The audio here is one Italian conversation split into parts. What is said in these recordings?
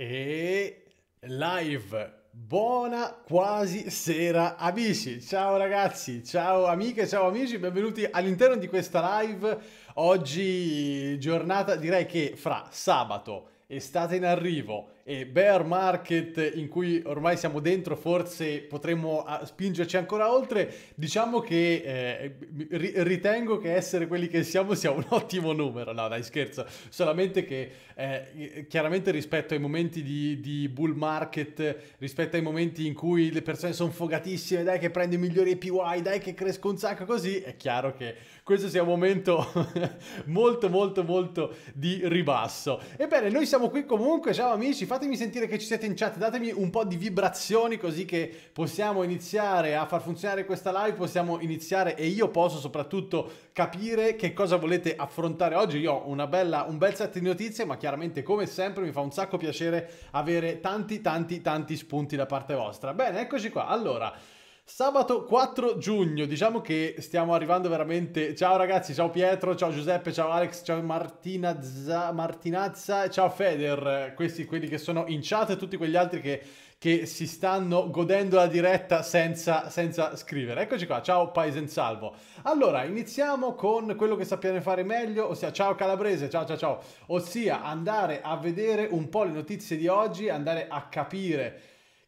E live. Buona quasi sera amici. Ciao ragazzi, ciao amiche, ciao amici, benvenuti all'interno di questa live. Oggi giornata, direi che fra sabato, estate in arrivo eh, bear market in cui ormai siamo dentro, forse potremmo spingerci ancora oltre. Diciamo che eh, ri- ritengo che essere quelli che siamo sia un ottimo numero. No, dai, scherzo. Solamente che eh, chiaramente rispetto ai momenti di, di, bull market, rispetto ai momenti in cui le persone sono fogatissime, dai che prendo i migliori APY, dai che cresco un sacco così, è chiaro che questo sia un momento molto molto molto di ribasso. Ebbene, noi siamo qui comunque, ciao amici, fate fatemi sentire che ci siete in chat, datemi un po' di vibrazioni così che possiamo iniziare a far funzionare questa live, possiamo iniziare e io posso soprattutto capire che cosa volete affrontare oggi. Io ho una bella, un bel set di notizie, ma chiaramente come sempre mi fa un sacco piacere avere tanti tanti tanti spunti da parte vostra. Bene, eccoci qua. Allora... Sabato 4 giugno, diciamo che stiamo arrivando veramente... Ciao ragazzi, ciao Pietro, ciao Giuseppe, ciao Alex, ciao Martinazza, Martinazza ciao Feder, questi quelli che sono in chat e tutti quegli altri che, che si stanno godendo la diretta senza, senza, scrivere. Eccoci qua, ciao Paisen Salvo. Allora, iniziamo con quello che sappiamo fare meglio, ossia ciao Calabrese, ciao ciao ciao, ossia andare a vedere un po' le notizie di oggi, andare a capire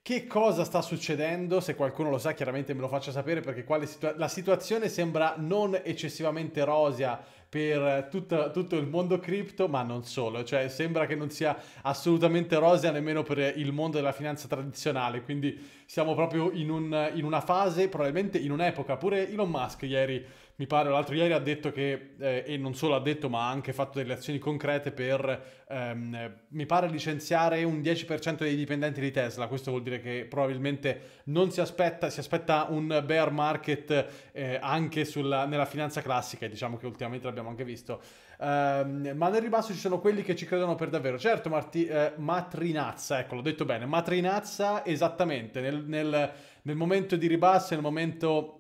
che cosa sta succedendo? Se qualcuno lo sa, chiaramente me lo faccia sapere perché situa- la situazione sembra non eccessivamente rosea per tutta, tutto il mondo cripto, ma non solo, cioè sembra che non sia assolutamente rosea nemmeno per il mondo della finanza tradizionale, quindi siamo proprio in, un, in una fase, probabilmente in un'epoca, pure Elon Musk ieri mi pare l'altro ieri ha detto che, eh, e non solo ha detto, ma ha anche fatto delle azioni concrete per, ehm, mi pare, licenziare un 10% dei dipendenti di Tesla. Questo vuol dire che probabilmente non si aspetta, si aspetta un bear market eh, anche sulla, nella finanza classica. E diciamo che ultimamente l'abbiamo l'abbiamo anche visto. Um, ma nel ribasso ci sono quelli che ci credono per davvero. Certo, Marti, eh, matrinazza, ecco, l'ho detto bene, matrinazza esattamente. Nel, nel, nel momento di ribasso, nel momento...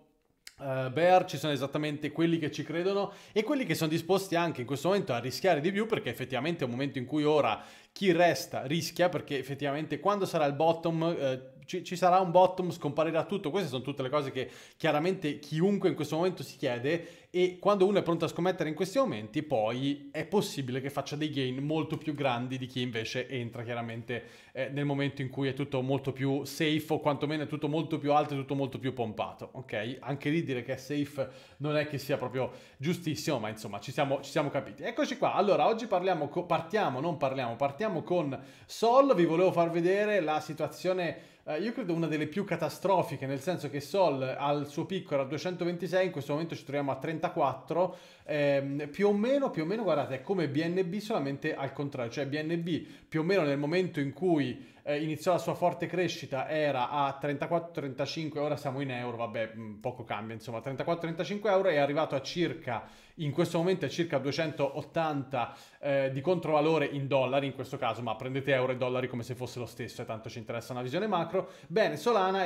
Uh, bear ci sono esattamente quelli che ci credono e quelli che sono disposti anche in questo momento a rischiare di più perché effettivamente è un momento in cui ora chi resta rischia perché effettivamente quando sarà il bottom eh, ci, ci, sarà un bottom, scomparirà tutto. Queste sono tutte le cose che chiaramente chiunque in questo momento si chiede e quando uno è pronto a scommettere in questi momenti poi è possibile che faccia dei gain molto più grandi di chi invece entra chiaramente eh, nel momento in cui è tutto molto più safe o quantomeno è tutto molto più alto e tutto molto più pompato. Ok, anche lì dire che è safe non è che sia proprio giustissimo, ma insomma ci siamo, ci siamo capiti. Eccoci qua, allora oggi parliamo, partiamo, non parliamo, partiamo con Sol, vi volevo far vedere la situazione eh, io credo una delle più catastrofiche, nel senso che Sol al suo picco era 226, in questo momento ci troviamo a 34, ehm, più o meno, più o meno, guardate, è come BNB solamente al contrario, cioè BNB più o meno nel momento in cui eh, iniziò la sua forte crescita era a 34-35, ora siamo in euro, vabbè, poco cambia, insomma, 34-35 euro, è arrivato a circa in questo momento è circa 280 eh, di controvalore in dollari in questo caso, ma prendete euro e dollari come se fosse lo stesso e tanto ci interessa una visione macro. Bene, Solana,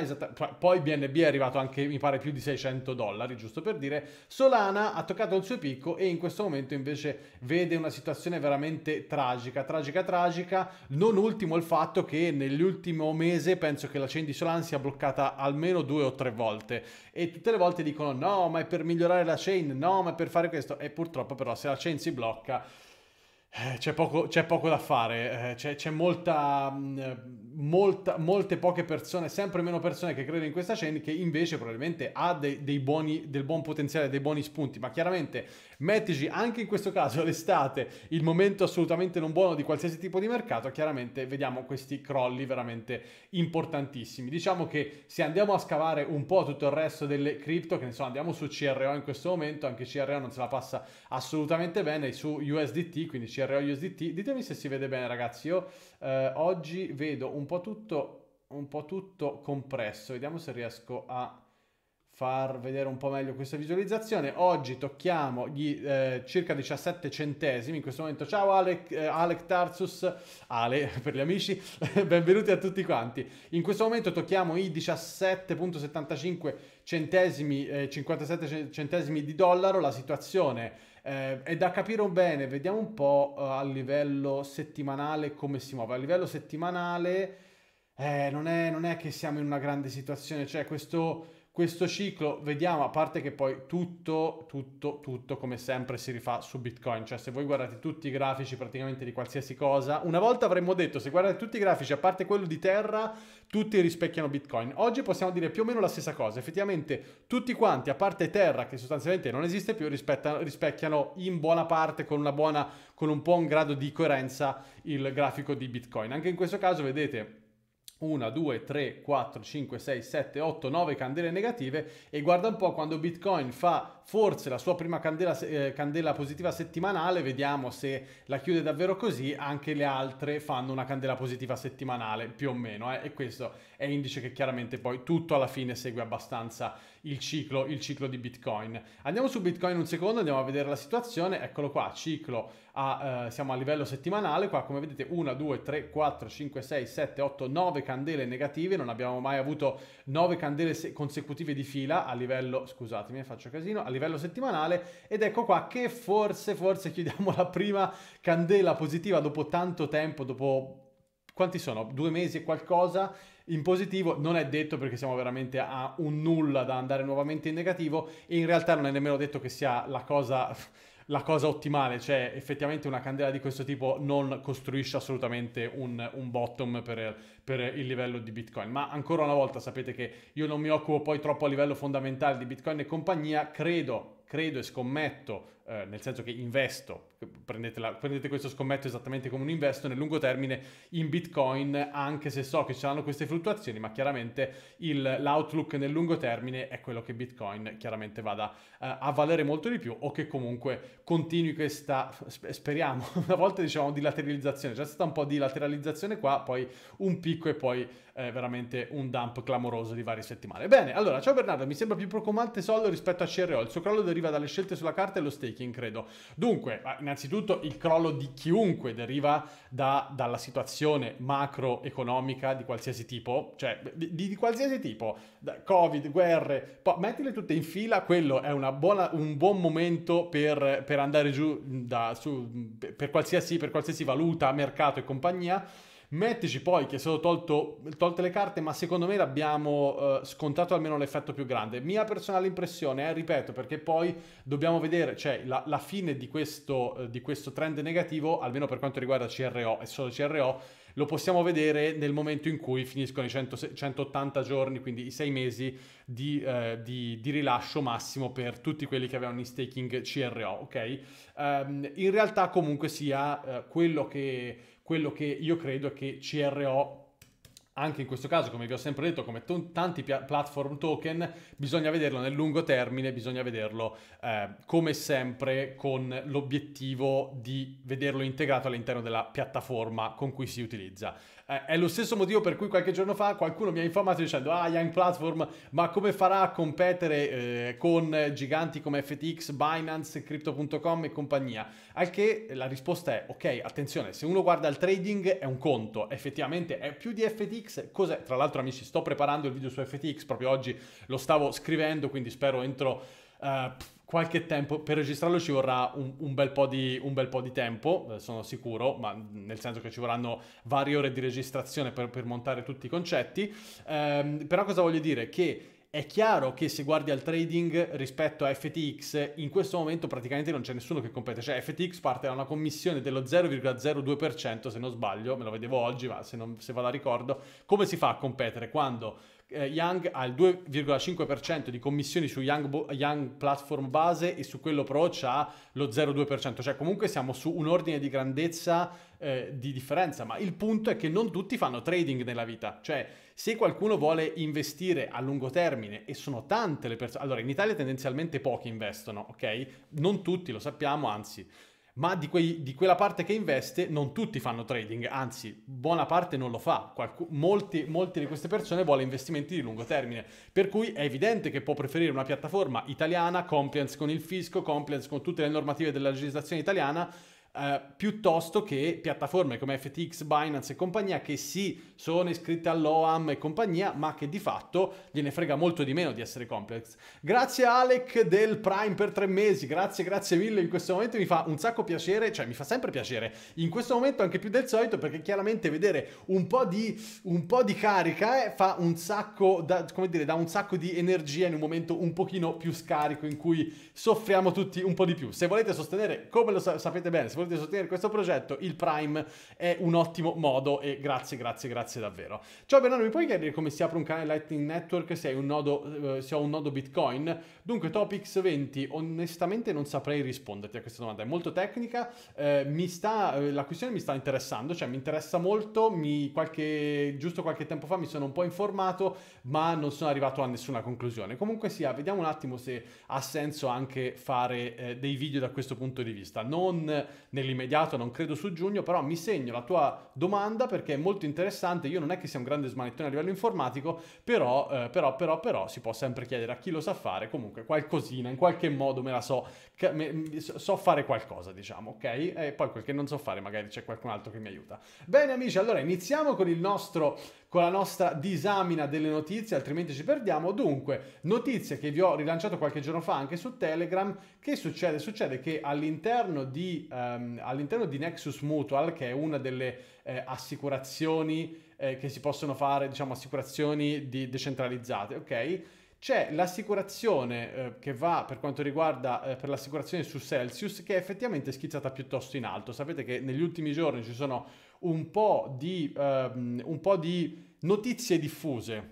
poi BNB è arrivato anche mi pare più di 600 dollari, giusto per dire, Solana ha toccato il suo picco e in questo momento invece vede una situazione veramente tragica, tragica, tragica, non ultimo il fatto che nell'ultimo mese penso che la chain di Solana sia bloccata almeno due o tre volte e tutte le volte dicono no, ma è per migliorare la chain, no, ma è per fare questo questo e purtroppo però se la Chen si blocca eh, c'è poco, poco, da fare, eh, c'è, molta mm, molta, molte poche persone, sempre meno persone che credono in questa chain, che invece probabilmente ha dei, dei buoni, del buon potenziale, dei buoni spunti. Ma chiaramente mettici anche in questo caso l'estate, il momento assolutamente non buono di qualsiasi tipo di mercato, chiaramente vediamo questi crolli veramente importantissimi. Diciamo che se andiamo a scavare un po' tutto il resto delle cripto, che ne so, andiamo su CRO in questo momento, anche CRO non se la passa assolutamente bene, su USDT, quindi CRO USDT, ditemi se si vede bene ragazzi, io eh, oggi vedo un po' tutto, un po' tutto compresso. Vediamo se riesco a far vedere un po' meglio questa visualizzazione. Oggi tocchiamo gli eh, circa 17 centesimi. In questo momento, ciao Alec, eh, Alec Tarsus, Ale per gli amici, benvenuti a tutti quanti. In questo momento tocchiamo i 17,75 centesimi, eh, 57 centesimi di dollaro. La situazione eh, è da capire bene, vediamo un po' eh, a livello settimanale come si muove. A livello settimanale eh, non, è, non, è, che siamo in una grande situazione, cioè questo questo ciclo vediamo, a parte che poi tutto, tutto, tutto come sempre si rifà su Bitcoin, cioè se voi guardate tutti i grafici praticamente di qualsiasi cosa, una volta avremmo detto se guardate tutti i grafici a parte quello di terra, tutti rispecchiano Bitcoin. Oggi possiamo dire più o meno la stessa cosa, effettivamente tutti quanti a parte terra che sostanzialmente non esiste più rispecchiano in buona parte con una buona con un buon grado di coerenza il grafico di Bitcoin. Anche in questo caso vedete 1, 2, 3, 4, 5, 6, 7, 8, 9 candele negative e guarda un po' quando Bitcoin fa forse la sua prima candela, eh, candela, positiva settimanale, vediamo se la chiude davvero così, anche le altre fanno una candela positiva settimanale più o meno eh? e questo è indice che chiaramente poi tutto alla fine segue abbastanza il ciclo, il ciclo di Bitcoin. Andiamo su Bitcoin un secondo, andiamo a vedere la situazione, eccolo qua, ciclo, a, eh, siamo a livello settimanale, qua come vedete 1, 2, 3, 4, 5, 6, 7, 8, 9 candele negative, non abbiamo mai avuto 9 candele consecutive di fila a livello, scusatemi eh, faccio casino, a livello settimanale ed ecco qua che forse, forse chiudiamo la prima candela positiva dopo tanto tempo, dopo quanti sono? Due mesi e qualcosa in positivo, non è detto perché siamo veramente a un nulla da andare nuovamente in negativo e in realtà non è nemmeno detto che sia la cosa la cosa ottimale, cioè effettivamente una candela di questo tipo non costruisce assolutamente un, un bottom per, per, il livello di Bitcoin. Ma ancora una volta sapete che io non mi occupo poi troppo a livello fondamentale di Bitcoin e compagnia, credo, credo e scommetto eh, nel senso che investo, prendete questo scommetto esattamente come un investo nel lungo termine in Bitcoin, anche se so che ci saranno queste fluttuazioni, ma chiaramente il, l'outlook nel lungo termine è quello che Bitcoin chiaramente vada eh, a valere molto di più o che comunque continui questa, speriamo, una volta diciamo di lateralizzazione, c'è stata un po' di lateralizzazione qua, poi un picco e poi eh, veramente un dump clamoroso di varie settimane. Bene, allora, ciao Bernardo, mi sembra più preoccupante soldo rispetto a CRO, il suo crollo deriva dalle scelte sulla carta e lo stake staking, credo. Dunque, innanzitutto il crollo di chiunque deriva da, dalla situazione macroeconomica di qualsiasi tipo, cioè di, di qualsiasi tipo, covid, guerre, po- mettile tutte in fila, quello è buona, un buon momento per, per andare giù mm, da, su, per, qualsiasi, per qualsiasi valuta, mercato e compagnia Mettici poi che sono tolto, tolte le carte, ma secondo me l'abbiamo eh, scontato almeno l'effetto più grande. Mia personale impressione, eh, ripeto, perché poi dobbiamo vedere, cioè la, la fine di questo, eh, di questo trend negativo, almeno per quanto riguarda CRO e solo CRO, lo possiamo vedere nel momento in cui finiscono i 100, 180 giorni, quindi i 6 mesi di, eh, di, di, rilascio massimo per tutti quelli che avevano in staking CRO, ok? Um, in realtà comunque sia eh, quello che quello che io credo è che CRO anche in questo caso, come vi ho sempre detto, come t- tanti pia- platform token, bisogna vederlo nel lungo termine, bisogna vederlo eh, come sempre con l'obiettivo di vederlo integrato all'interno della piattaforma con cui si utilizza. Eh, è lo stesso motivo per cui qualche giorno fa qualcuno mi ha informato dicendo ah Young Platform ma come farà a competere eh, con giganti come FTX, Binance, Crypto.com e compagnia? Al che la risposta è ok attenzione se uno guarda il trading è un conto effettivamente è più di FTX cos'è? Tra l'altro amici sto preparando il video su FTX proprio oggi lo stavo scrivendo quindi spero entro... Uh, qualche tempo, per registrarlo ci vorrà un, un, bel di, un, bel po di, tempo, eh, sono sicuro, ma nel senso che ci vorranno varie ore di registrazione per, per montare tutti i concetti. Ehm, però cosa voglio dire? Che è chiaro che se guardi al trading rispetto a FTX, in questo momento praticamente non c'è nessuno che compete, cioè FTX parte da una commissione dello 0,02% se non sbaglio, me lo vedevo oggi, ma se, non, se vado a ricordo, come si fa a competere quando eh, Young ha il 2,5% di commissioni su Young, bo- Young, Platform base e su quello Pro ha lo 0,2%, cioè comunque siamo su un ordine di grandezza eh, di differenza, ma il punto è che non tutti fanno trading nella vita, cioè se qualcuno vuole investire a lungo termine e sono tante le persone, allora in Italia tendenzialmente pochi investono, ok? Non tutti lo sappiamo, anzi ma di, quei, di, quella parte che investe non tutti fanno trading, anzi buona parte non lo fa, Qualc- molti, molte di queste persone vuole investimenti di lungo termine, per cui è evidente che può preferire una piattaforma italiana, compliance con il fisco, compliance con tutte le normative della legislazione italiana, eh, piuttosto che piattaforme come FTX, Binance e compagnia che sì sono iscritte all'OAM e compagnia ma che di fatto gliene frega molto di meno di essere complex. Grazie Alec del Prime per tre mesi, grazie grazie mille in questo momento mi fa un sacco piacere, cioè mi fa sempre piacere, in questo momento anche più del solito perché chiaramente vedere un po' di, un po di carica eh, fa un sacco, da, come dire, dà un sacco di energia in un momento un pochino più scarico in cui soffriamo tutti un po' di più. Se volete sostenere, come lo sa sapete bene, se volete volete sostenere questo progetto, il Prime è un ottimo modo e grazie, grazie, grazie davvero. Ciao Bernardo, mi puoi chiedere come si apre un canale Lightning Network se, hai un nodo, eh, se ho un nodo Bitcoin? Dunque, Topics 20, onestamente non saprei risponderti a questa domanda, è molto tecnica, eh, mi sta, eh, la questione mi sta interessando, cioè mi interessa molto, mi, qualche, giusto qualche tempo fa mi sono un po' informato, ma non sono arrivato a nessuna conclusione. Comunque sia, vediamo un attimo se ha senso anche fare eh, dei video da questo punto di vista. Non nell'immediato, non credo su giugno, però mi segno la tua domanda perché è molto interessante. Io non è che sia un grande smanettone a livello informatico, però, eh, però, però, però si può sempre chiedere a chi lo sa fare, comunque qualcosina, in qualche modo me la so, me, so fare qualcosa, diciamo, ok? E poi quel che non so fare magari c'è qualcun altro che mi aiuta. Bene amici, allora iniziamo con il nostro con la nostra disamina delle notizie, altrimenti ci perdiamo. Dunque, notizie che vi ho rilanciato qualche giorno fa anche su Telegram, che succede? Succede che all'interno di, um, all'interno di Nexus Mutual, che è una delle eh, assicurazioni eh, che si possono fare, diciamo assicurazioni di decentralizzate, ok? C'è l'assicurazione eh, che va per quanto riguarda eh, per l'assicurazione su Celsius che è effettivamente schizzata piuttosto in alto. Sapete che negli ultimi giorni ci sono un po' di, um, un po di Notizie diffuse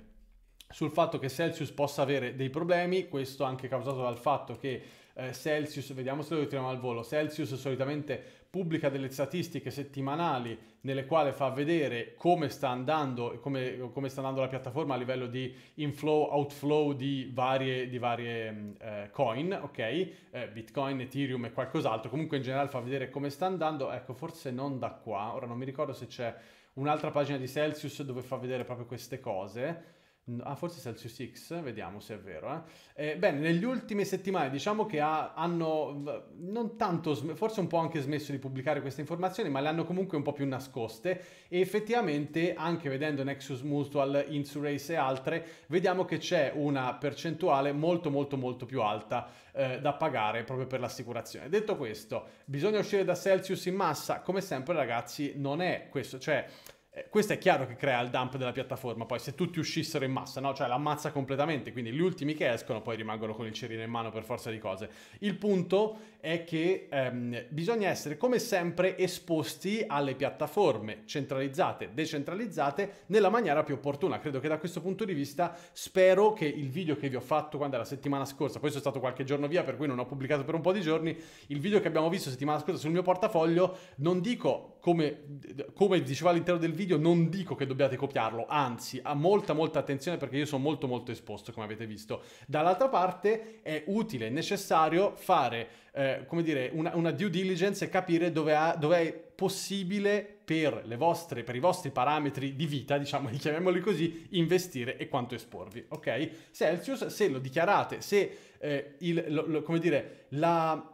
sul fatto che Celsius possa avere dei problemi, questo anche causato dal fatto che eh, Celsius, vediamo se lo ritroviamo al volo, Celsius solitamente pubblica delle statistiche settimanali nelle quali fa vedere come sta andando, come, come sta andando la piattaforma a livello di inflow, outflow di varie, di varie mm, eh, coin, ok? Eh, Bitcoin, Ethereum e qualcos'altro, comunque in generale fa vedere come sta andando, ecco forse non da qua, ora non mi ricordo se c'è un'altra pagina di Celsius dove fa vedere proprio queste cose Ah, forse Celsius X, vediamo se è vero. Eh? Eh, bene, negli ultimi settimane diciamo che ha, hanno non tanto, forse un po' anche smesso di pubblicare queste informazioni, ma le hanno comunque un po' più nascoste e effettivamente anche vedendo Nexus Mutual, Insurace e altre, vediamo che c'è una percentuale molto molto molto più alta eh, da pagare proprio per l'assicurazione. Detto questo, bisogna uscire da Celsius in massa? Come sempre ragazzi non è questo, cioè eh, questo è chiaro che crea il dump della piattaforma, poi se tutti uscissero in massa, no? cioè l'ammazza completamente, quindi gli ultimi che escono poi rimangono con il cerino in mano per forza di cose. Il punto è che ehm, bisogna essere come sempre esposti alle piattaforme centralizzate, decentralizzate nella maniera più opportuna. Credo che da questo punto di vista spero che il video che vi ho fatto quando era settimana scorsa, questo è stato qualche giorno via per cui non ho pubblicato per un po' di giorni, il video che abbiamo visto settimana scorsa sul mio portafoglio, non dico come, come dicevo all'interno del video, non dico che dobbiate copiarlo, anzi a molta molta attenzione perché io sono molto molto esposto come avete visto. Dall'altra parte è utile e necessario fare eh, come dire, una, una, due diligence e capire dove, ha, dove è possibile per, vostre, per, i vostri parametri di vita, diciamo, chiamiamoli così, investire e quanto esporvi, ok? Celsius, se lo dichiarate, se eh, il, lo, lo, come dire, la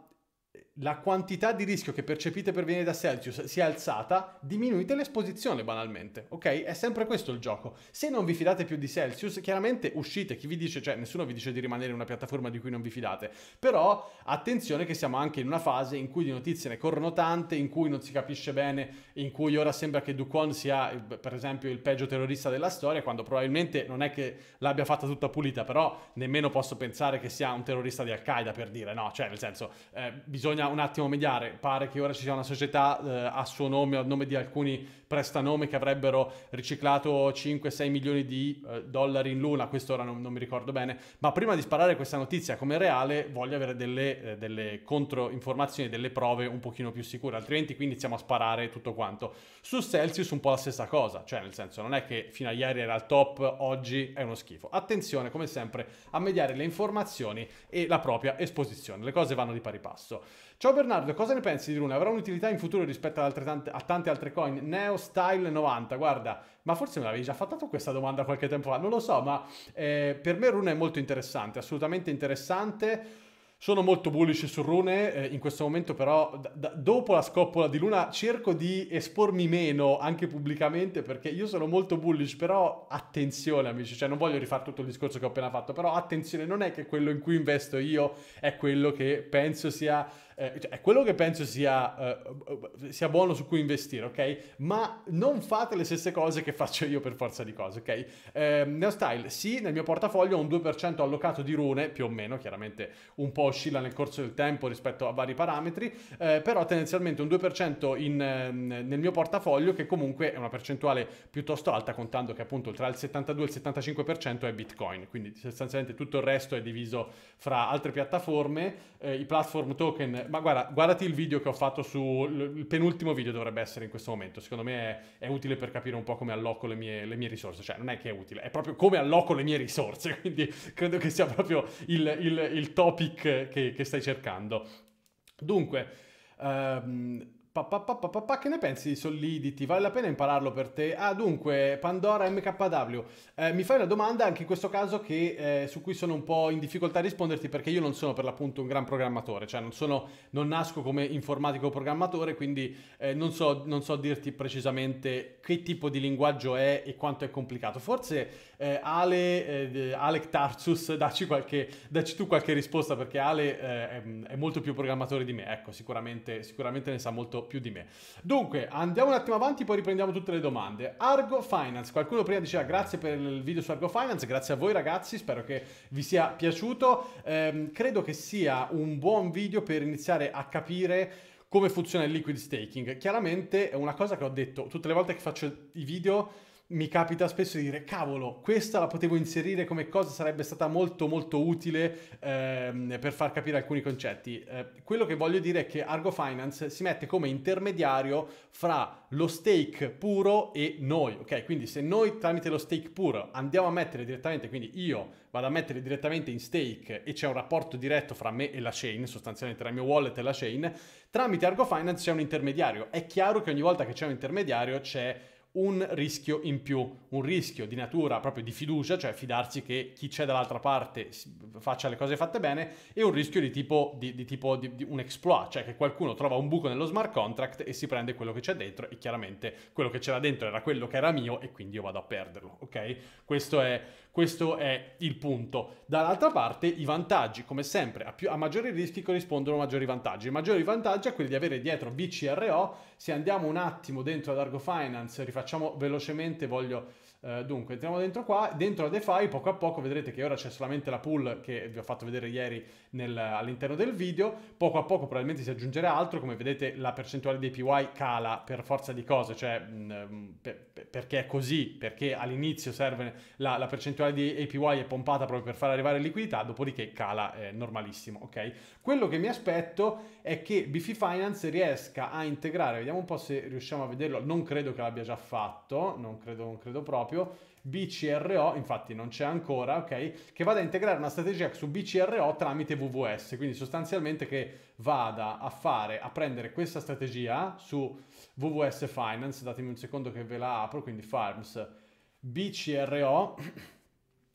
la quantità di rischio che percepite per venire da Celsius si è alzata, diminuite l'esposizione banalmente, ok? È sempre questo il gioco. Se non vi fidate più di Celsius, chiaramente uscite, chi vi dice, cioè nessuno vi dice di rimanere in una piattaforma di cui non vi fidate, però attenzione che siamo anche in una fase in cui di notizie ne corrono tante, in cui non si capisce bene, in cui ora sembra che Ducon sia per esempio il peggio terrorista della storia, quando probabilmente non è che l'abbia fatta tutta pulita, però nemmeno posso pensare che sia un terrorista di Al-Qaeda per dire, no, cioè nel senso eh, bisogna un attimo mediare. Pare che ora ci sia una società eh, a suo nome o a nome di alcuni prestanome che avrebbero riciclato 5-6 milioni di eh, dollari in l'una, questo ora non, non, mi ricordo bene, ma prima di sparare questa notizia come reale voglio avere delle, eh, delle controinformazioni, delle prove un pochino più sicure, altrimenti qui iniziamo a sparare tutto quanto. Su Celsius un po' la stessa cosa, cioè nel senso non è che fino a ieri era al top, oggi è uno schifo. Attenzione come sempre a mediare le informazioni e la propria esposizione, le cose vanno di pari passo. Ciao Bernardo, cosa ne pensi di Luna? Avrà un'utilità in futuro rispetto ad a tante altre coin? Neo, Style 90, guarda, ma forse me l'avevi già fatta tu questa domanda qualche tempo fa, non lo so, ma eh, per me Rune è molto interessante, assolutamente interessante. Sono molto bullish su Rune, eh, in questo momento però dopo la scoppola di Luna cerco di espormi meno anche pubblicamente perché io sono molto bullish, però attenzione amici, cioè non voglio rifare tutto il discorso che ho appena fatto, però attenzione, non è che quello in cui investo io è quello che penso sia eh, cioè, è quello che penso sia, eh, sia, buono su cui investire, ok? Ma non fate le stesse cose che faccio io per forza di cose, ok? Eh, Neostyle, sì, nel mio portafoglio ho un 2% allocato di rune, più o meno, chiaramente un po' oscilla nel corso del tempo rispetto a vari parametri, eh, però tendenzialmente un 2% in, ehm, nel mio portafoglio, che comunque è una percentuale piuttosto alta, contando che appunto tra il 72 e il 75% è Bitcoin, quindi sostanzialmente tutto il resto è diviso fra altre piattaforme, eh, i platform token ma guarda, guardati il video che ho fatto su... Il penultimo video dovrebbe essere in questo momento. Secondo me è, è utile per capire un po' come alloco le mie, le mie, risorse. Cioè, non è che è utile, è proprio come alloco le mie risorse. Quindi credo che sia proprio il, il, il topic che, che, stai cercando. Dunque... Um, Pa, pa, pa, che ne pensi di Solidity? Vale la pena impararlo per te? Ah, dunque, Pandora MKW, eh, mi fai una domanda anche in questo caso che, eh, su cui sono un po' in difficoltà a risponderti perché io non sono per l'appunto un gran programmatore, cioè non, sono, non nasco come informatico programmatore, quindi eh, non, so, non, so, dirti precisamente che tipo di linguaggio è e quanto è complicato. Forse eh, Ale, eh, Alec Tarsus, dacci, qualche, dacci, tu qualche risposta perché Ale eh, è, è, molto più programmatore di me, ecco, sicuramente, sicuramente ne sa molto più di me. Dunque, andiamo un attimo avanti, poi riprendiamo tutte le domande. Argo Finance, qualcuno prima diceva grazie per il video su Argo Finance, grazie a voi ragazzi, spero che vi sia piaciuto. Eh, credo che sia un buon video per iniziare a capire come funziona il liquid staking. Chiaramente è una cosa che ho detto tutte le volte che faccio i video mi capita spesso di dire cavolo, questa la potevo inserire come cosa, sarebbe stata molto molto utile ehm, per far capire alcuni concetti. Eh, quello che voglio dire è che Argo Finance si mette come intermediario fra lo stake puro e noi, ok? Quindi se noi tramite lo stake puro andiamo a mettere direttamente, quindi io vado a mettere direttamente in stake e c'è un rapporto diretto fra me e la chain, sostanzialmente tra il mio wallet e la chain, tramite Argo Finance c'è un intermediario. È chiaro che ogni volta che c'è un intermediario c'è un rischio in più, un rischio di natura proprio di fiducia, cioè fidarsi che chi c'è dall'altra parte faccia le cose fatte bene, e un rischio di tipo, di, di tipo di, un exploit, cioè che qualcuno trova un buco nello smart contract e si prende quello che c'è dentro e chiaramente quello che c'era dentro era quello che era mio e quindi io vado a perderlo, ok? Questo è questo è il punto. Dall'altra parte i vantaggi, come sempre, a, più, a maggiori rischi corrispondono a maggiori vantaggi. Il maggiore vantaggio è quello di avere dietro BCRO. Se andiamo un attimo dentro ad Argo Finance, rifacciamo velocemente, voglio eh, dunque, entriamo dentro qua, dentro la DeFi poco a poco vedrete che ora c'è solamente la pool che vi ho fatto vedere ieri all'interno del video, poco a poco probabilmente si aggiungerà altro, come vedete la percentuale dei PY cala per forza di cose, cioè mh, mm, mm, per, per, perché è così, perché all'inizio serve la, la, percentuale di APY è pompata proprio per far arrivare liquidità, dopodiché cala è normalissimo, ok? Quello che mi aspetto è che Bifi Finance riesca a integrare, vediamo un po' se riusciamo a vederlo, non credo che l'abbia già fatto, non credo, non credo proprio, proprio BCRO, infatti non c'è ancora, ok? Che vada a integrare una strategia su BCRO tramite WWS, quindi sostanzialmente che vada a fare, a prendere questa strategia su WWS Finance, datemi un secondo che ve la apro, quindi Farms, BCRO,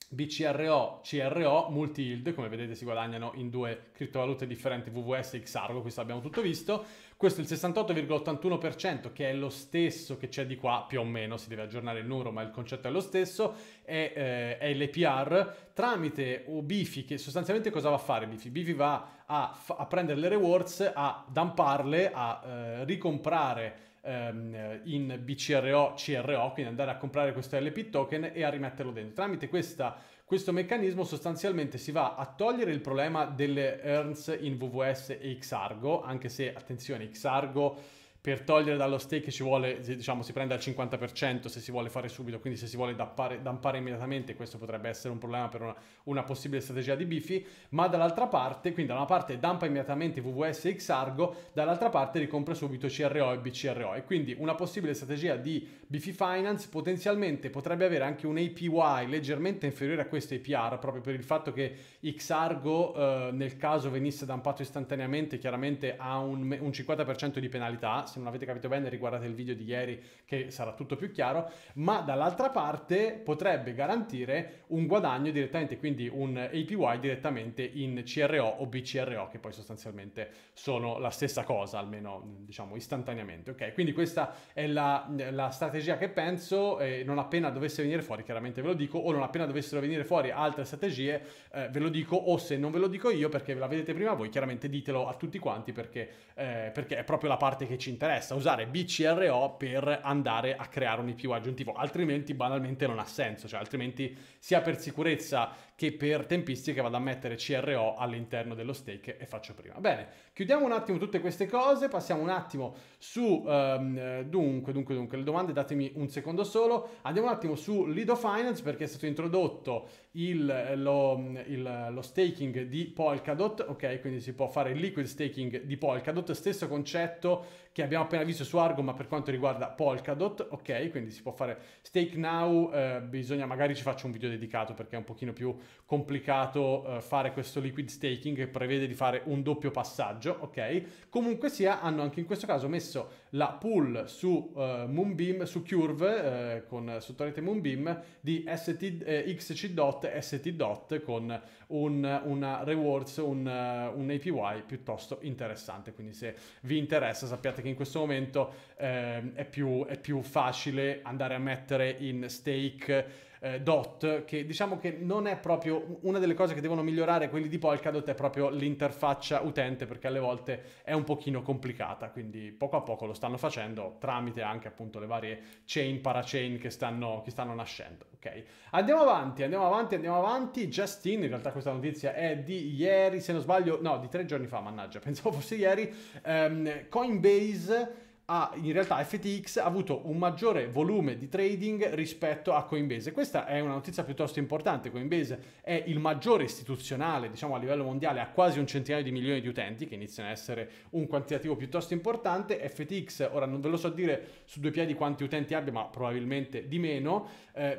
BCRO, CRO, multi-yield, come vedete si guadagnano in due criptovalute differenti, WWS e Xargo, questo abbiamo tutto visto, questo è il 68,81% che è lo stesso che c'è di qua, più o meno, si deve aggiornare il numero, ma il concetto è lo stesso, è, eh, è l'EPR tramite Bifi che sostanzialmente cosa va a fare Bifi? Bifi va a, a, prendere le rewards, a damparle, a eh, ricomprare ehm, in BCRO, CRO, quindi andare a comprare questo LP token e a rimetterlo dentro. Tramite questa questo meccanismo sostanzialmente si va a togliere il problema delle earns in VVS e Xargo, anche se attenzione, Xargo per togliere dallo stake ci vuole, diciamo, si prende al 50% se si vuole fare subito, quindi se si vuole dampare, dampare immediatamente questo potrebbe essere un problema per una, una possibile strategia di Bifi, ma dall'altra parte, quindi da una parte dampa immediatamente VVS e Xargo, dall'altra parte ricompra subito CRO e BCRO e quindi una possibile strategia di Bifi Finance potenzialmente potrebbe avere anche un APY leggermente inferiore a questo APR proprio per il fatto che Xargo eh, nel caso venisse dampato istantaneamente chiaramente ha un, un 50% di penalità se non avete capito bene riguardate il video di ieri che sarà tutto più chiaro, ma dall'altra parte potrebbe garantire un guadagno direttamente, quindi un APY direttamente in CRO o BCRO, che poi sostanzialmente sono la stessa cosa, almeno diciamo istantaneamente. Ok, quindi questa è la, la strategia che penso, eh, non appena dovesse venire fuori, chiaramente ve lo dico, o non appena dovessero venire fuori altre strategie, eh, ve lo dico, o se non ve lo dico io perché ve la vedete prima voi, chiaramente ditelo a tutti quanti perché, eh, perché è proprio la parte che ci interessa interessa usare BCRO per andare a creare un IPU aggiuntivo, altrimenti banalmente non ha senso, cioè altrimenti sia per sicurezza che per tempistica vado a mettere CRO all'interno dello stake e faccio prima. Bene, chiudiamo un attimo tutte queste cose, passiamo un attimo su, um, dunque, dunque, dunque, le domande, datemi un secondo solo, andiamo un attimo su Lido Finance perché è stato introdotto il, lo, il, lo staking di Polkadot, ok, quindi si può fare il liquid staking di Polkadot, stesso concetto che abbiamo appena visto su Argo ma per quanto riguarda Polkadot, ok, quindi si può fare stake now, eh, bisogna magari ci faccio un video di dedicato perché è un pochino più complicato eh, fare questo liquid staking che prevede di fare un doppio passaggio, ok? Comunque sia, hanno anche in questo caso messo la pool su eh, Moonbeam, su Curve, eh, con eh, sottorete Moonbeam, di ST, eh, XC ST con un, una rewards, un, eh, un, APY piuttosto interessante. Quindi se vi interessa sappiate che in questo momento ehm, è più, è più facile andare a mettere in stake eh, Dot, che diciamo che non è proprio una delle cose che devono migliorare quelli di Polkadot, è proprio l'interfaccia utente, perché alle volte è un pochino complicata, quindi poco a poco lo stanno facendo tramite anche appunto le varie chain, parachain che stanno, che stanno nascendo, ok? Andiamo avanti, andiamo avanti, andiamo avanti, Justin, in realtà questa notizia è di ieri, se non sbaglio, no, di tre giorni fa, mannaggia, pensavo fosse ieri, ehm, Coinbase ha in realtà FTX ha avuto un maggiore volume di trading rispetto a Coinbase. Questa è una notizia piuttosto importante. Coinbase è il maggiore istituzionale, diciamo a livello mondiale, ha quasi un centinaio di milioni di utenti, che iniziano a essere un quantitativo piuttosto importante. FTX, ora non ve lo so dire su due piedi quanti utenti abbia, ma probabilmente di meno. Eh,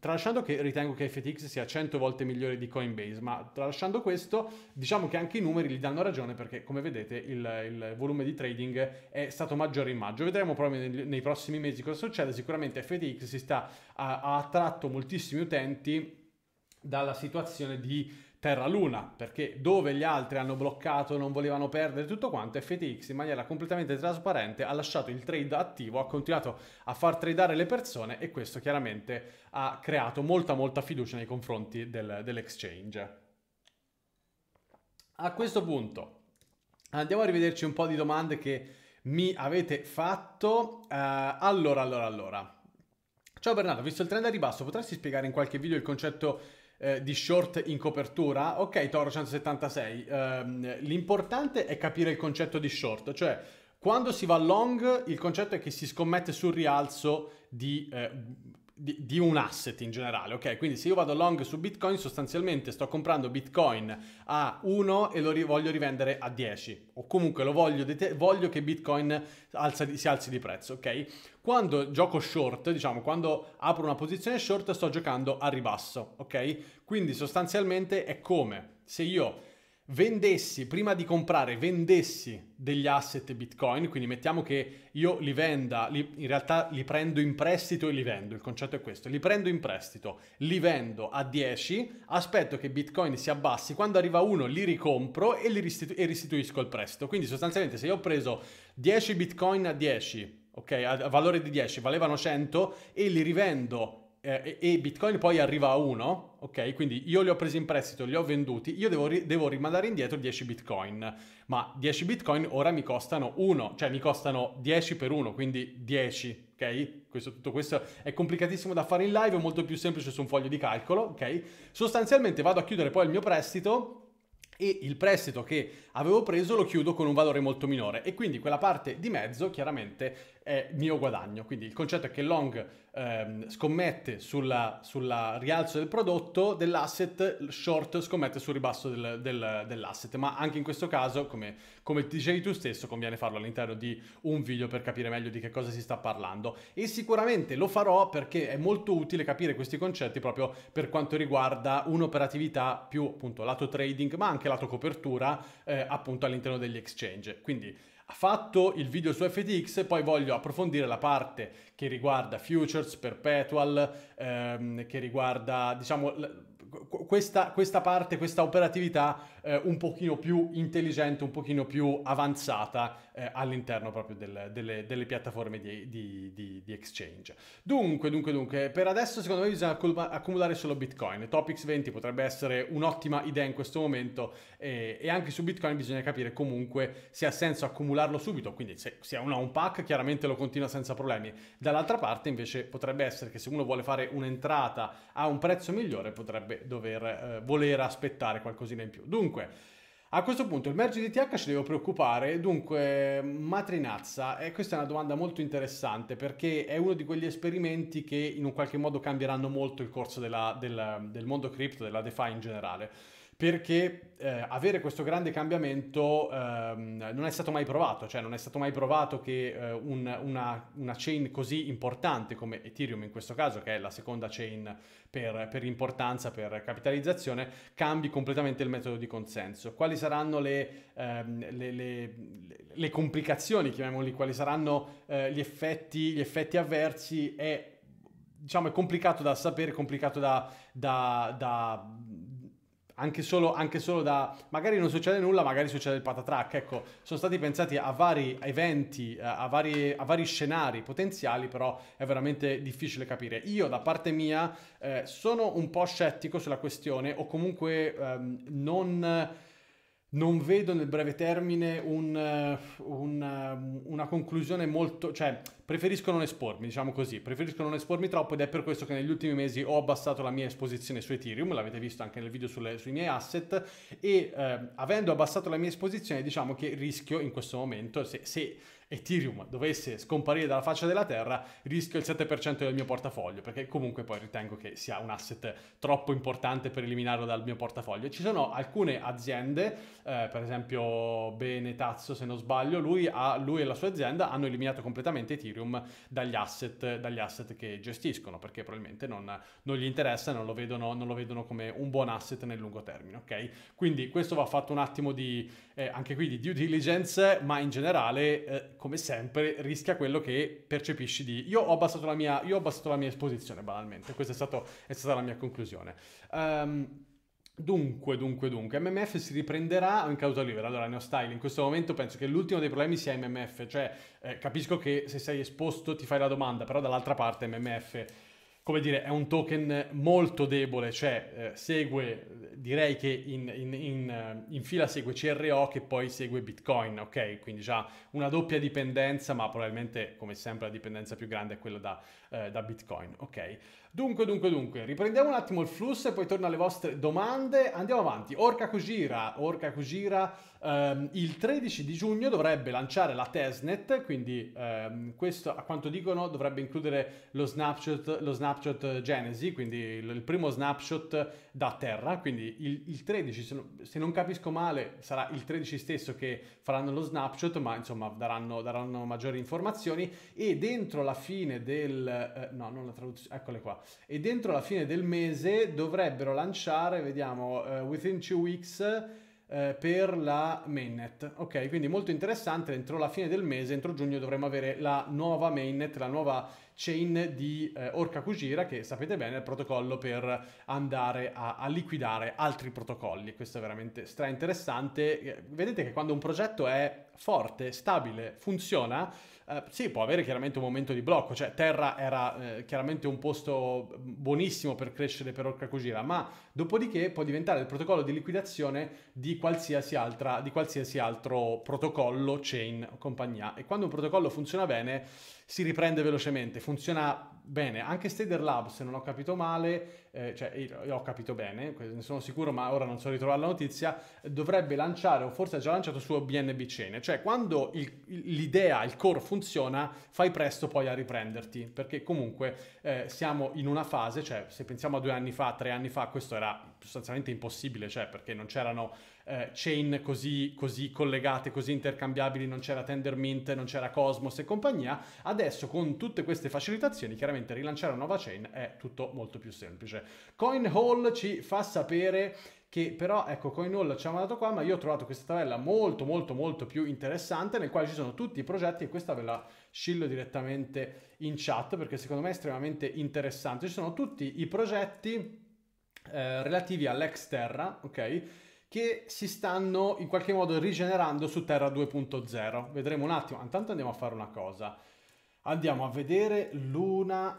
Tralasciando che ritengo che FTX sia 100 volte migliore di Coinbase, ma tralasciando questo, diciamo che anche i numeri gli danno ragione perché, come vedete, il, il volume di trading è stato maggiore in maggio. Vedremo proprio nei, nei prossimi mesi cosa succede. Sicuramente FTX si sta, ha, ha attratto moltissimi utenti dalla situazione di Terra-Luna, perché dove gli altri hanno bloccato, non volevano perdere tutto quanto, FTX in maniera completamente trasparente ha lasciato il trade attivo, ha continuato a far tradare le persone e questo chiaramente ha creato molta molta fiducia nei confronti del, dell'exchange. A questo punto andiamo a rivederci un po' di domande che mi avete fatto. Uh, allora, allora, allora. Ciao Bernardo, visto il trend a ribasso, potresti spiegare in qualche video il concetto eh, di short in copertura, ok Toro 176, ehm, l'importante è capire il concetto di short, cioè quando si va long il concetto è che si scommette sul rialzo di eh, di, di, un asset in generale, ok? Quindi se io vado long su Bitcoin, sostanzialmente sto comprando Bitcoin a 1 e lo ri voglio rivendere a 10, o comunque lo voglio, voglio che Bitcoin alza si alzi di prezzo, ok? Quando gioco short, diciamo, quando apro una posizione short, sto giocando a ribasso, ok? Quindi sostanzialmente è come se io vendessi, prima di comprare, vendessi degli asset Bitcoin, quindi mettiamo che io li venda, li, in realtà li prendo in prestito e li vendo, il concetto è questo, li prendo in prestito, li vendo a 10, aspetto che Bitcoin si abbassi, quando arriva uno li ricompro e li restitu- e restituisco il prestito. Quindi sostanzialmente se io ho preso 10 Bitcoin a 10, ok, a valore di 10, valevano 100 e li rivendo eh, e Bitcoin poi arriva a 1, ok? Quindi io li ho presi in prestito, li ho venduti, io devo, ri- devo rimandare indietro 10 Bitcoin, ma 10 Bitcoin ora mi costano 1, cioè mi costano 10 per 1, quindi 10, ok? Questo, tutto questo è complicatissimo da fare in live, è molto più semplice su un foglio di calcolo, ok? Sostanzialmente vado a chiudere poi il mio prestito e il prestito che avevo preso lo chiudo con un valore molto minore e quindi quella parte di mezzo chiaramente è mio guadagno. Quindi il concetto è che long ehm, scommette sul sulla, rialzo del prodotto dell'asset, short scommette sul ribasso del, del, dell'asset, ma anche in questo caso, come, come dicevi tu stesso, conviene farlo all'interno di un video per capire meglio di che cosa si sta parlando e sicuramente lo farò perché è molto utile capire questi concetti proprio per quanto riguarda un'operatività più appunto lato trading ma anche lato copertura eh, appunto all'interno degli exchange. Quindi ha fatto il video su FTX, poi voglio approfondire la parte che riguarda futures, perpetual, ehm, che riguarda diciamo questa, questa parte, questa operatività eh, un pochino più intelligente, un pochino più avanzata eh, all'interno proprio del, delle, delle, piattaforme di, di, di, di, exchange. Dunque, dunque, dunque, per adesso secondo me bisogna accumulare solo Bitcoin. Topics 20 potrebbe essere un'ottima idea in questo momento eh, e anche su Bitcoin bisogna capire comunque se ha senso accumularlo subito, quindi se, se uno ha un pack chiaramente lo continua senza problemi. Dall'altra parte invece potrebbe essere che se uno vuole fare un'entrata a un prezzo migliore potrebbe dover eh, voler aspettare qualcosina in più. Dunque, Comunque, a questo punto il merge di TH ci devo preoccupare, dunque matrinazza, e questa è una domanda molto interessante perché è uno di quegli esperimenti che in un qualche modo cambieranno molto il corso della, del, del mondo cripto, della DeFi in generale perché eh, avere questo grande cambiamento ehm, non è stato mai provato, cioè non è stato mai provato che eh, un, una, una, chain così importante come Ethereum in questo caso, che è la seconda chain per, per, importanza, per capitalizzazione, cambi completamente il metodo di consenso. Quali saranno le, ehm, le, le, le complicazioni, chiamiamoli, quali saranno eh, gli, effetti, gli effetti avversi è, diciamo, è complicato da sapere, complicato da, da, da anche solo, anche solo da... magari non succede nulla, magari succede il patatrack, ecco, sono stati pensati a vari eventi, eh, a vari, a vari scenari potenziali, però è veramente difficile capire. Io da parte mia eh, sono un po' scettico sulla questione o comunque ehm, non non vedo nel breve termine un, eh, un, eh, una conclusione molto... cioè preferisco non espormi, diciamo così, preferisco non espormi troppo ed è per questo che negli ultimi mesi ho abbassato la mia esposizione su Ethereum, l'avete visto anche nel video sulle, sui miei asset e eh, avendo abbassato la mia esposizione diciamo che rischio in questo momento se, se Ethereum dovesse scomparire dalla faccia della terra, rischio il 7% del mio portafoglio, perché comunque poi ritengo che sia un asset troppo importante per eliminarlo dal mio portafoglio. Ci sono alcune aziende, eh, per esempio Benetazzo se non sbaglio, lui, ha, lui, e la sua azienda hanno eliminato completamente Ethereum dagli asset, dagli asset che gestiscono, perché probabilmente non, non gli interessa, non lo, vedono, non lo vedono come un buon asset nel lungo termine, ok? Quindi questo va fatto un attimo di eh, anche qui di due diligence, ma in generale, eh, come sempre, rischia quello che percepisci di... Io ho abbassato la mia, io ho abbassato la mia esposizione, banalmente, questa è, stato, è stata la mia conclusione. Um, Dunque, dunque, dunque, MMF si riprenderà in causa libera. Allora, Neo Style, in questo momento penso che l'ultimo dei problemi sia MMF, cioè eh, capisco che se sei esposto ti fai la domanda, però dall'altra parte MMF come dire, è un token molto debole, cioè eh, segue, direi che in, in, in, eh, in, fila segue CRO che poi segue Bitcoin, ok? Quindi già una doppia dipendenza, ma probabilmente come sempre la dipendenza più grande è quella da, eh, da Bitcoin, ok? Dunque, dunque, dunque, riprendiamo un attimo il flusso e poi torno alle vostre domande. Andiamo avanti. Orca Kujira, Orca Kujira ehm, il 13 di giugno dovrebbe lanciare la testnet, quindi ehm, questo a quanto dicono dovrebbe includere lo snapshot, lo snapshot Genesi, quindi il, il, primo snapshot da terra, quindi il, il 13, se non, se non, capisco male, sarà il 13 stesso che faranno lo snapshot, ma insomma daranno, daranno maggiori informazioni e dentro la fine del... Eh, no, non la traduzione, eccole qua e dentro la fine del mese dovrebbero lanciare, vediamo, uh, within two weeks uh, per la mainnet. Ok, quindi molto interessante, entro la fine del mese, entro giugno dovremo avere la nuova mainnet, la nuova chain di eh, Orca Kujira che sapete bene è il protocollo per andare a, a liquidare altri protocolli. Questo è veramente stra interessante. Eh, vedete che quando un progetto è forte, stabile, funziona, eh, sì, può avere chiaramente un momento di blocco, cioè Terra era eh, chiaramente un posto buonissimo per crescere per Orca Kojira, ma dopodiché può diventare il protocollo di liquidazione di qualsiasi, altra, di qualsiasi altro protocollo, chain, compagnia. E quando un protocollo funziona bene si riprende velocemente, funziona bene. Anche Stader Lab, se non ho capito male, eh, cioè io ho capito bene, ne sono sicuro, ma ora non so ritrovare la notizia, dovrebbe lanciare o forse ha già lanciato su suo BNB Chain, cioè quando il, l'idea, il core funziona, fai presto poi a riprenderti, perché comunque eh, siamo in una fase, cioè se pensiamo a due anni fa, tre anni fa, questo era sostanzialmente impossibile, cioè perché non c'erano eh, chain così, così, collegate, così intercambiabili, non c'era Tendermint, non c'era Cosmos e compagnia. Adesso con tutte queste facilitazioni, chiaramente rilanciare una nuova chain è tutto molto più semplice. CoinHall ci fa sapere che però ecco CoinHall ci ha mandato qua ma io ho trovato questa tabella molto molto molto più interessante nel quale ci sono tutti i progetti e questa ve la scillo direttamente in chat perché secondo me è estremamente interessante ci sono tutti i progetti eh, relativi all'Exterra ok che si stanno in qualche modo rigenerando su Terra 2.0. Vedremo un attimo, intanto andiamo a fare una cosa. Andiamo a vedere Luna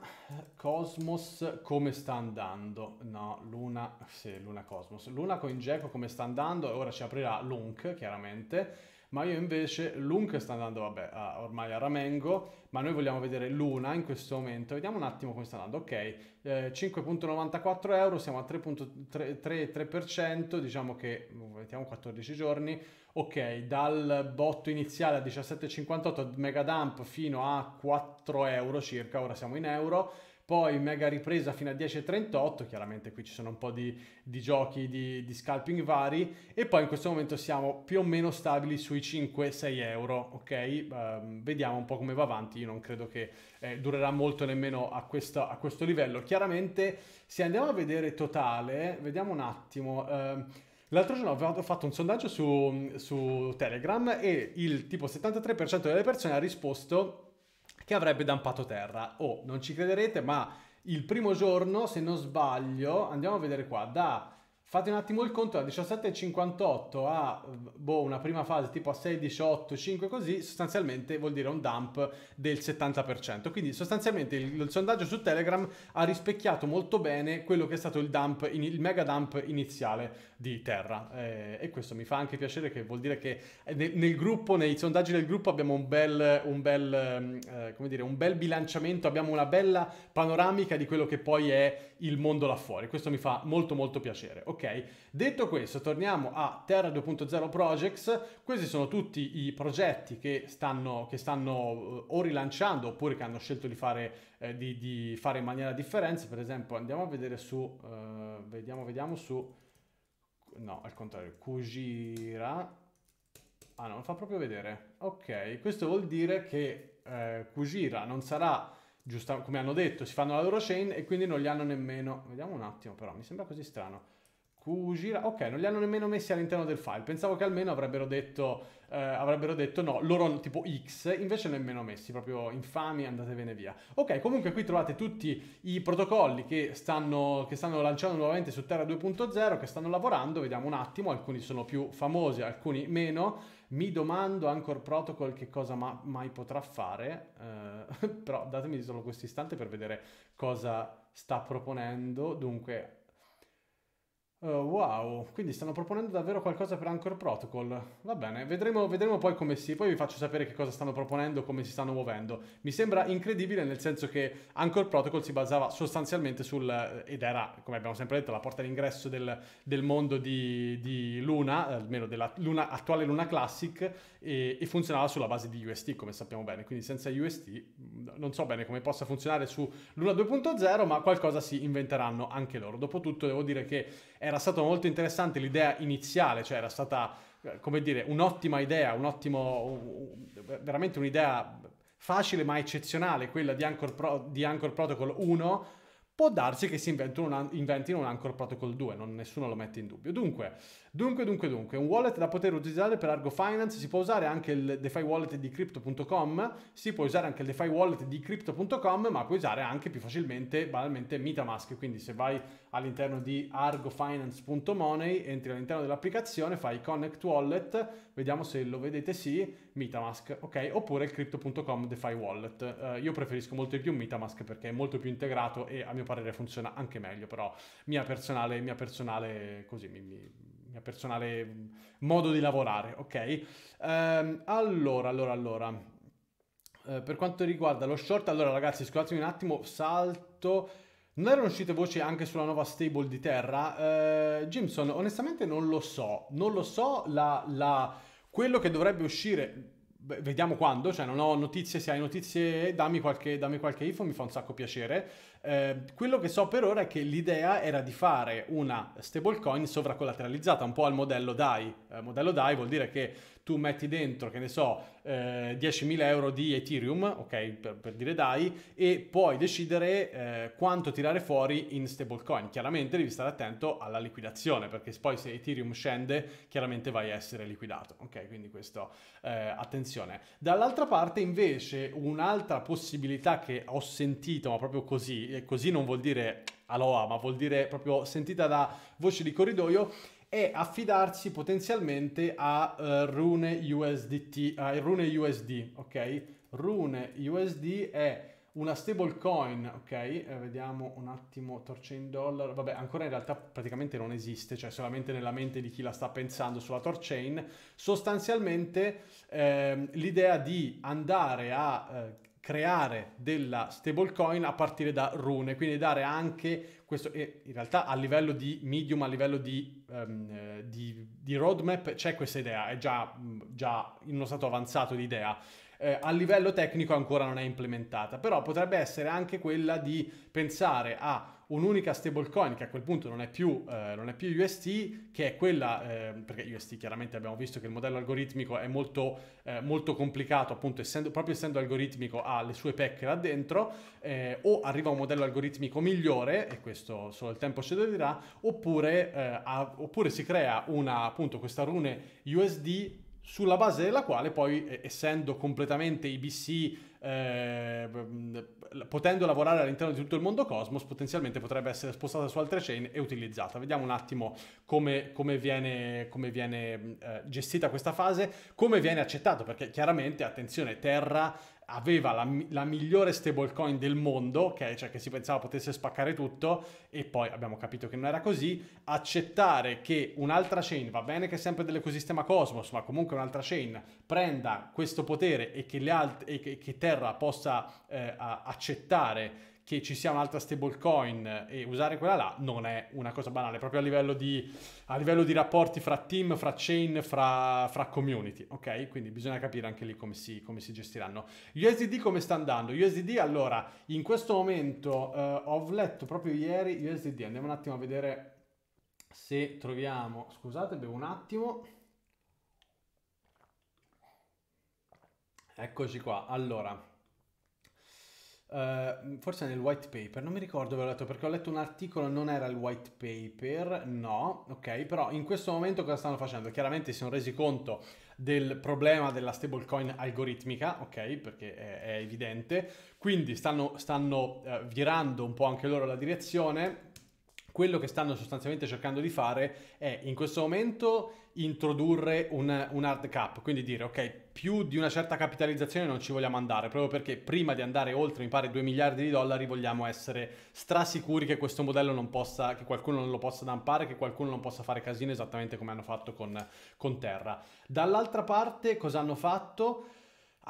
Cosmos come sta andando. No, Luna, sì, Luna Cosmos. Luna CoinGecko come sta andando e ora ci aprirà Lunk, chiaramente ma io invece l'Unk sta andando vabbè, a, ormai a Ramengo, ma noi vogliamo vedere l'Una in questo momento, vediamo un attimo come sta andando, ok, eh, 5.94 euro, siamo a 3.33%, diciamo che, mettiamo mm, 14 giorni, ok, dal botto iniziale a 17.58 dump fino a 4 euro circa, ora siamo in euro, poi mega ripresa fino a 10.38, chiaramente qui ci sono un po' di, di giochi di, di, scalping vari e poi in questo momento siamo più o meno stabili sui 5-6 euro, ok? Um, vediamo un po' come va avanti, io non credo che eh, durerà molto nemmeno a questo, a questo, livello. Chiaramente se andiamo a vedere totale, vediamo un attimo... Um, L'altro giorno ho fatto un sondaggio su, su Telegram e il tipo 73% delle persone ha risposto che avrebbe dampato terra. Oh, non ci crederete, ma il primo giorno, se non sbaglio, andiamo a vedere qua, da Fate un attimo il conto, da 17,58 a boh, una prima fase tipo a 6,18, 5 così, sostanzialmente vuol dire un dump del 70%. Quindi sostanzialmente il, il, sondaggio su Telegram ha rispecchiato molto bene quello che è stato il dump, il mega dump iniziale di Terra. Eh, e questo mi fa anche piacere che vuol dire che nel, nel gruppo, nei sondaggi del gruppo abbiamo un bel, un bel, mm, eh, come dire, un bel bilanciamento, abbiamo una bella panoramica di quello che poi è il mondo là fuori. Questo mi fa molto molto piacere. Ok? ok? Detto questo, torniamo a Terra 2.0 Projects. Questi sono tutti i progetti che stanno, che stanno eh, o rilanciando oppure che hanno scelto di fare, eh, di, di fare in maniera differente. Per esempio, andiamo a vedere su... Eh, vediamo, vediamo su... No, al contrario, Kujira... Ah non fa proprio vedere. Ok, questo vuol dire che eh, Kujira non sarà giusto, come hanno detto, si fanno la loro chain e quindi non li hanno nemmeno. Vediamo un attimo, però mi sembra così strano. Kujira, ok, non li hanno nemmeno messi all'interno del file. Pensavo che almeno avrebbero detto, eh, avrebbero detto no, loro tipo X, invece nemmeno messi, proprio infami, andatevene via. Ok, comunque qui trovate tutti i protocolli che stanno, che stanno lanciando nuovamente su Terra 2.0, che stanno lavorando, vediamo un attimo, alcuni sono più famosi, alcuni meno. Mi domando Anchor Protocol che cosa ma- mai potrà fare, eh, però datemi solo questo istante per vedere cosa sta proponendo. Dunque, Uh, wow, quindi stanno proponendo davvero qualcosa per Anchor Protocol. Va bene, vedremo, vedremo poi come si. Poi vi faccio sapere che cosa stanno proponendo, come si stanno muovendo. Mi sembra incredibile nel senso che Anchor Protocol si basava sostanzialmente sul. ed era, come abbiamo sempre detto, la porta d'ingresso del, del mondo di, di, Luna, almeno della Luna, attuale Luna Classic, e, e, funzionava sulla base di UST, come sappiamo bene, quindi senza UST non so bene come possa funzionare su Luna 2.0, ma qualcosa si inventeranno anche loro. Dopotutto devo dire che era stata molto interessante l'idea iniziale, cioè era stata, eh, come dire, un'ottima idea, un ottimo, veramente un'idea facile ma eccezionale, quella di Anchor, Pro, di Anchor Protocol 1, può darsi che si inventino un, inventino un Anchor Protocol 2, non, nessuno lo mette in dubbio. Dunque, Dunque, dunque, dunque, un wallet da poter utilizzare per Argo Finance, si può usare anche il DeFi wallet di crypto.com, si può usare anche il DeFi wallet di crypto.com, ma puoi usare anche più facilmente, banalmente, Metamask. Quindi se vai all'interno di argofinance.money, entri all'interno dell'applicazione, fai connect wallet, vediamo se lo vedete sì, Metamask, ok? Oppure il crypto.com DeFi wallet. Uh, io preferisco molto di più Metamask perché è molto più integrato e a mio parere funziona anche meglio, però mia personale, mia personale così mi, mi mio personale mm, modo di lavorare, ok? Um, allora, allora, allora, uh, per quanto riguarda lo short, allora ragazzi, scusatemi un attimo, salto... Non erano uscite voci anche sulla nuova stable di Terra? Uh, Jimson, onestamente non lo so, non lo so, la, la... quello che dovrebbe uscire vediamo quando, cioè non ho notizie, se hai notizie dammi qualche, dammi qualche info, mi fa un sacco piacere. Eh, quello che so per ora è che l'idea era di fare una stablecoin sovracollateralizzata, un po' al modello DAI. Eh, modello DAI vuol dire che tu metti dentro, che ne so, eh, 10.000 euro di Ethereum, ok, per, per dire DAI, e puoi decidere eh, quanto tirare fuori in stablecoin. Chiaramente devi stare attento alla liquidazione, perché poi se Ethereum scende, chiaramente vai a essere liquidato, ok? Quindi questo, eh, attenzione. Dall'altra parte, invece, un'altra possibilità che ho sentito, ma proprio così, e così non vuol dire aloha, ma vuol dire proprio sentita da voci di corridoio, è affidarsi potenzialmente a uh, Rune USDT, uh, Rune USD, ok? Rune USD è una stable coin, ok? Eh, vediamo un attimo, torchain dollar, vabbè, ancora in realtà praticamente non esiste, cioè solamente nella mente di chi la sta pensando sulla torchain. Sostanzialmente ehm, l'idea di andare a eh, creare della stablecoin a partire da rune, quindi dare anche questo, e in realtà a livello di medium, a livello di, um, di, di roadmap c'è questa idea, è già, già in uno stato avanzato di idea. Eh, a livello tecnico ancora non è implementata, però potrebbe essere anche quella di pensare a un'unica stablecoin che a quel punto non è più, eh, non è più UST, che è quella, eh, perché UST chiaramente abbiamo visto che il modello algoritmico è molto, eh, molto complicato, appunto essendo, proprio essendo algoritmico ha le sue pecche là dentro, eh, o arriva un modello algoritmico migliore, e questo solo il tempo ce lo dirà, oppure, eh, ha, oppure si crea una, appunto questa rune USD sulla base della quale poi, essendo completamente IBC eh, potendo lavorare all'interno di tutto il mondo Cosmos, potenzialmente potrebbe essere spostata su altre chain e utilizzata. Vediamo un attimo come, come viene, come viene eh, gestita questa fase, come viene accettato, perché chiaramente, attenzione, Terra aveva la, la, migliore stablecoin del mondo, okay? cioè che si pensava potesse spaccare tutto, e poi abbiamo capito che non era così, accettare che un'altra chain, va bene che è sempre dell'ecosistema Cosmos, ma comunque un'altra chain prenda questo potere e che, alt- e che, che Terra possa eh, accettare che ci sia un'altra stablecoin e usare quella là non è una cosa banale, proprio a livello di, a livello di rapporti fra team, fra chain, fra, fra, community, ok? Quindi bisogna capire anche lì come si, come si, gestiranno. USDD come sta andando? USDD allora, in questo momento eh, ho letto proprio ieri USDD, andiamo un attimo a vedere se troviamo, scusate, bevo un attimo. Eccoci qua, allora, Ehm, forse nel white paper, non mi ricordo dove l'ho letto perché ho letto un articolo, non era il white paper, no, ok, però in questo momento cosa stanno facendo? Chiaramente si sono resi conto del problema della stablecoin algoritmica, ok, perché è, è evidente, quindi stanno, stanno uh, virando un po' anche loro la direzione, quello che stanno sostanzialmente cercando di fare è in questo momento introdurre un, un hard cap, quindi dire ok, più di una certa capitalizzazione non ci vogliamo andare, proprio perché prima di andare oltre, mi pare, 2 miliardi di dollari vogliamo essere strasicuri che questo modello non possa, che qualcuno non lo possa dampare, che qualcuno non possa fare casino esattamente come hanno fatto con, con Terra. Dall'altra parte cosa hanno fatto?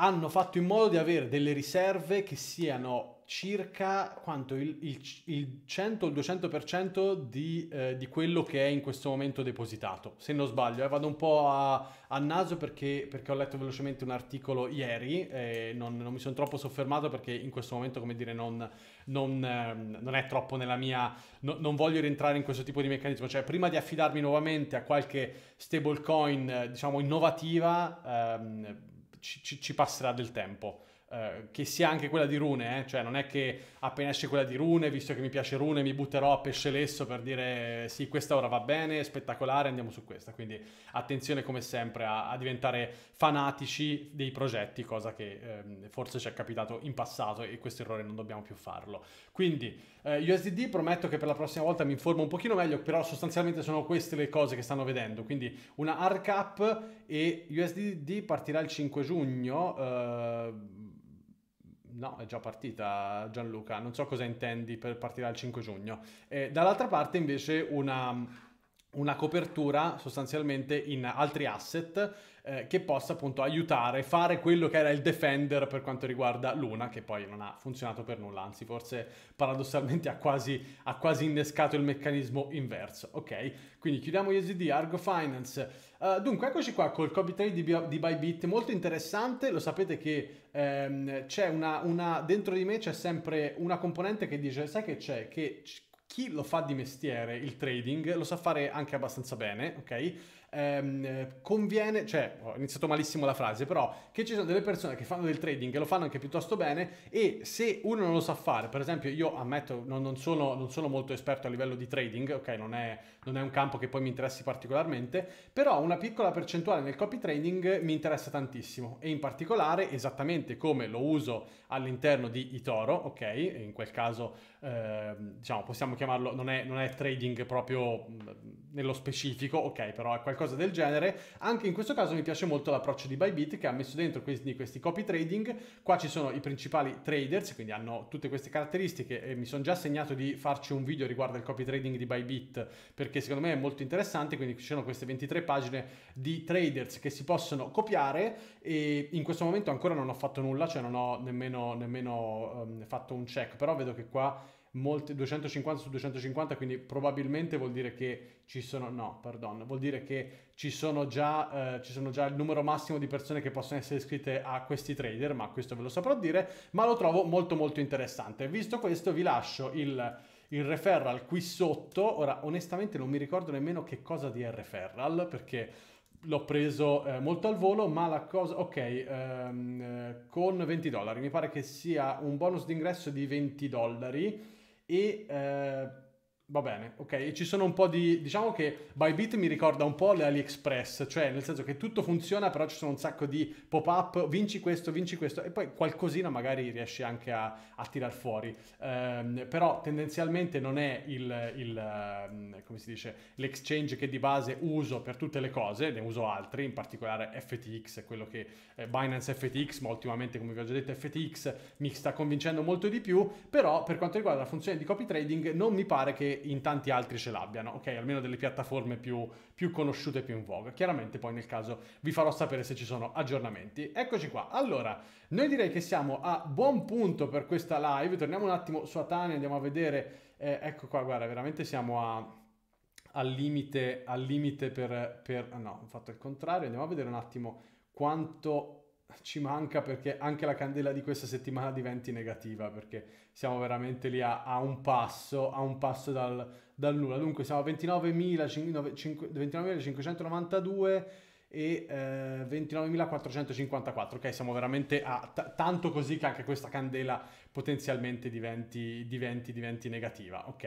hanno fatto in modo di avere delle riserve che siano circa quanto il, il, il 100 o il 200% di, eh, di, quello che è in questo momento depositato, se non sbaglio. Eh, vado un po' a, a naso perché, perché, ho letto velocemente un articolo ieri, e eh, non, non, mi sono troppo soffermato perché in questo momento, come dire, non, non, ehm, non è troppo nella mia... No, non voglio rientrare in questo tipo di meccanismo, cioè prima di affidarmi nuovamente a qualche stablecoin, eh, diciamo, innovativa... Ehm, ci, ci passerà del tempo. Eh, che sia anche quella di Rune, eh? cioè non è che appena esce quella di Rune, visto che mi piace Rune, mi butterò a pesce lesso per dire sì, questa ora va bene, è spettacolare, andiamo su questa. Quindi attenzione come sempre a, a diventare fanatici dei progetti, cosa che eh, forse ci è capitato in passato e questo errore non dobbiamo più farlo. Quindi eh, USDD prometto che per la prossima volta mi informo un pochino meglio, però sostanzialmente sono queste le cose che stanno vedendo. Quindi una hard cap e USDD partirà il 5 giugno. Eh, No, è già partita Gianluca, non so cosa intendi per partire il 5 giugno. Eh, dall'altra parte invece una una copertura sostanzialmente in altri asset eh, che possa appunto aiutare fare quello che era il defender per quanto riguarda Luna che poi non ha funzionato per nulla anzi forse paradossalmente ha quasi, ha quasi innescato il meccanismo inverso ok quindi chiudiamo USD Argo Finance Uh, dunque, eccoci qua col copy trade di, di Bybit, molto interessante, lo sapete che ehm, c'è una, una, dentro di me c'è sempre una componente che dice, sai che c'è, che chi lo fa di mestiere il trading lo sa fare anche abbastanza bene, ok? ehm, conviene, cioè ho iniziato malissimo la frase, però che ci sono delle persone che fanno del trading, e lo fanno anche piuttosto bene e se uno non lo sa fare, per esempio io ammetto non, non, sono, non sono, molto esperto a livello di trading, ok, non è, non è un campo che poi mi interessi particolarmente, però una piccola percentuale nel copy trading mi interessa tantissimo e in particolare esattamente come lo uso all'interno di Itoro, ok, in quel caso eh, diciamo possiamo chiamarlo, non è, non è trading proprio nello specifico, ok, però è qualcosa del genere. Anche in questo caso mi piace molto l'approccio di Bybit che ha messo dentro questi, questi copy trading. Qua ci sono i principali traders, quindi hanno tutte queste caratteristiche e mi sono già segnato di farci un video riguardo il copy trading di Bybit perché secondo me è molto interessante, quindi ci sono queste 23 pagine di traders che si possono copiare e in questo momento ancora non ho fatto nulla, cioè non ho nemmeno, nemmeno um, fatto un check, però vedo che qua molte, 250 su 250, quindi probabilmente vuol dire che ci sono, no, pardon, vuol dire che ci sono, già, eh, ci sono già il numero massimo di persone che possono essere iscritte a questi trader, ma questo ve lo saprò dire, ma lo trovo molto molto interessante. Visto questo vi lascio il il referral qui sotto. Ora, onestamente non mi ricordo nemmeno che cosa di referral perché l'ho preso eh, molto al volo, ma la cosa... Ok, ehm, eh, con 20 dollari, mi pare che sia un bonus d'ingresso di 20 dollari Et euh, Va bene, ok. E ci sono un po' di... Diciamo che Bybit mi ricorda un po' le AliExpress, cioè nel senso che tutto funziona, però ci sono un sacco di pop-up, vinci questo, vinci questo, e poi qualcosina magari riesci anche a, a tirar fuori. Um, però tendenzialmente non è il, il um, come si dice, l'exchange che di base uso per tutte le cose, ne uso altri, in particolare FTX, quello che eh, Binance FTX, ma ultimamente come vi ho già detto FTX mi sta convincendo molto di più, però per quanto riguarda la funzione di copy trading non mi pare che in tanti altri ce l'abbiano, ok? Almeno delle piattaforme più, più conosciute, più in voga. Chiaramente poi nel caso vi farò sapere se ci sono aggiornamenti. Eccoci qua. Allora, noi direi che siamo a buon punto per questa live. Torniamo un attimo su Atani, andiamo a vedere... Eh, ecco qua, guarda, veramente siamo a al limite, al limite per, per... No, ho fatto il contrario. Andiamo a vedere un attimo quanto ci manca perché anche la candela di questa settimana diventi negativa perché siamo veramente lì a, a un passo, a un passo dal, dal nulla. Dunque siamo a 29.592 29 e eh, 29.454, ok? Siamo veramente a t- tanto così che anche questa candela potenzialmente diventi, diventi, diventi negativa, ok?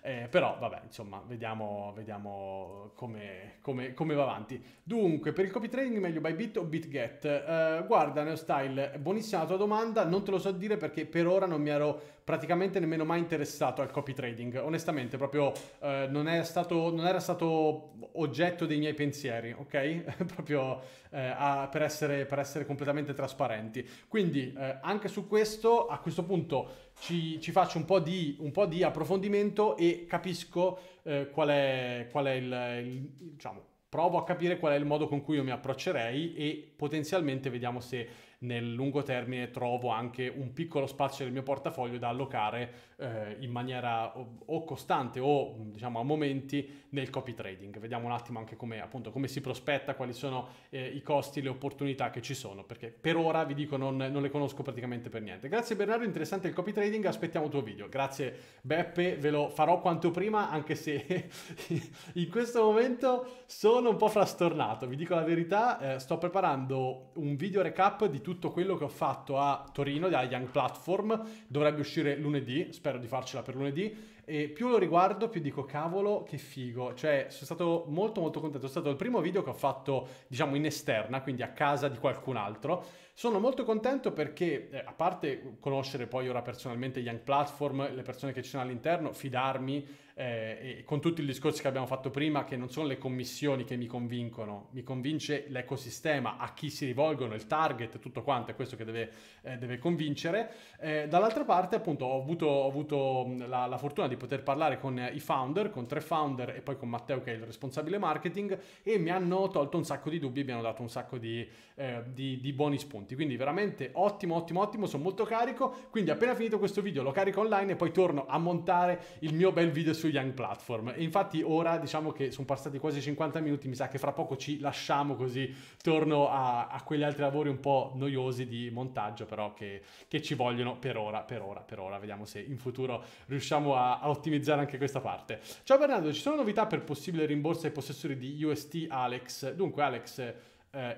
Eh, però vabbè, insomma, vediamo, vediamo come, come, come, va avanti. Dunque, per il copy trading meglio by bit o BitGet? Eh, guarda NeoStyle, buonissima la tua domanda, non te lo so dire perché per ora non mi ero praticamente nemmeno mai interessato al copy trading. Onestamente, proprio eh, non, era stato, non, era stato, oggetto dei miei pensieri, ok? proprio eh, a, per, essere, per, essere, completamente trasparenti. Quindi, eh, anche su questo, a questo questo punto ci, ci faccio un po, di, un po, di, approfondimento e capisco eh, qual è, qual è il, il, diciamo, provo a capire qual è il modo con cui io mi approccerei e potenzialmente vediamo se nel lungo termine trovo anche un piccolo spazio nel mio portafoglio da allocare eh, in maniera o, o, costante o diciamo a momenti nel copy trading. Vediamo un attimo anche come, appunto, come si prospetta, quali sono eh, i costi, le opportunità che ci sono, perché per ora vi dico non, non le conosco praticamente per niente. Grazie Bernardo, interessante il copy trading, aspettiamo il tuo video. Grazie Beppe, ve lo farò quanto prima, anche se in questo momento sono un po' frastornato, vi dico la verità, eh, sto preparando un video recap di tutto quello che ho fatto a Torino, da Young Platform, dovrebbe uscire lunedì, spero spero di farcela per lunedì e più lo riguardo, più dico cavolo, che figo. Cioè, sono stato molto molto contento. È stato il primo video che ho fatto, diciamo, in esterna, quindi a casa di qualcun altro. Sono molto contento perché, eh, a parte conoscere poi ora personalmente Young Platform, le persone che ci sono all'interno, fidarmi, eh, e con tutti i discorsi che abbiamo fatto prima, che non sono le commissioni che mi convincono, mi convince l'ecosistema, a chi si rivolgono, il target, tutto quanto, è questo che deve, eh, deve convincere. Eh, dall'altra parte, appunto, ho avuto, ho avuto la, la fortuna di di poter parlare con eh, i founder, con tre founder e poi con Matteo che è il responsabile marketing e mi hanno tolto un sacco di dubbi e mi hanno dato un sacco di, eh, di, di buoni spunti. Quindi veramente ottimo, ottimo, ottimo, sono molto carico. Quindi appena finito questo video lo carico online e poi torno a montare il mio bel video su Young Platform. E infatti ora diciamo che sono passati quasi 50 minuti, mi sa che fra poco ci lasciamo così torno a, a quegli altri lavori un po' noiosi di montaggio però che, che ci vogliono per ora, per ora, per ora. Vediamo se in futuro riusciamo a a ottimizzare anche questa parte. Ciao Bernardo, ci sono novità per possibile rimborso ai possessori di UST Alex? Dunque Alex, eh,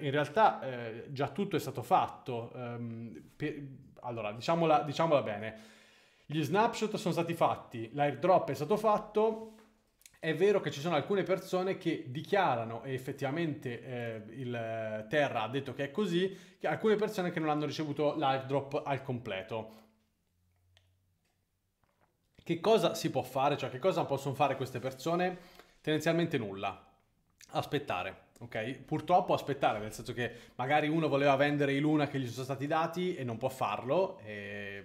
in realtà eh, già tutto è stato fatto. Um, per, allora, diciamola, diciamola bene. Gli snapshot sono stati fatti, l'airdrop è stato fatto, è vero che ci sono alcune persone che dichiarano, e effettivamente eh, il Terra ha detto che è così, che alcune persone che non hanno ricevuto l'airdrop al completo. Che cosa si può fare? Cioè che cosa possono fare queste persone? Tendenzialmente nulla. Aspettare. Ok, purtroppo aspettare, nel senso che magari uno voleva vendere i Luna che gli sono stati dati e non può farlo, e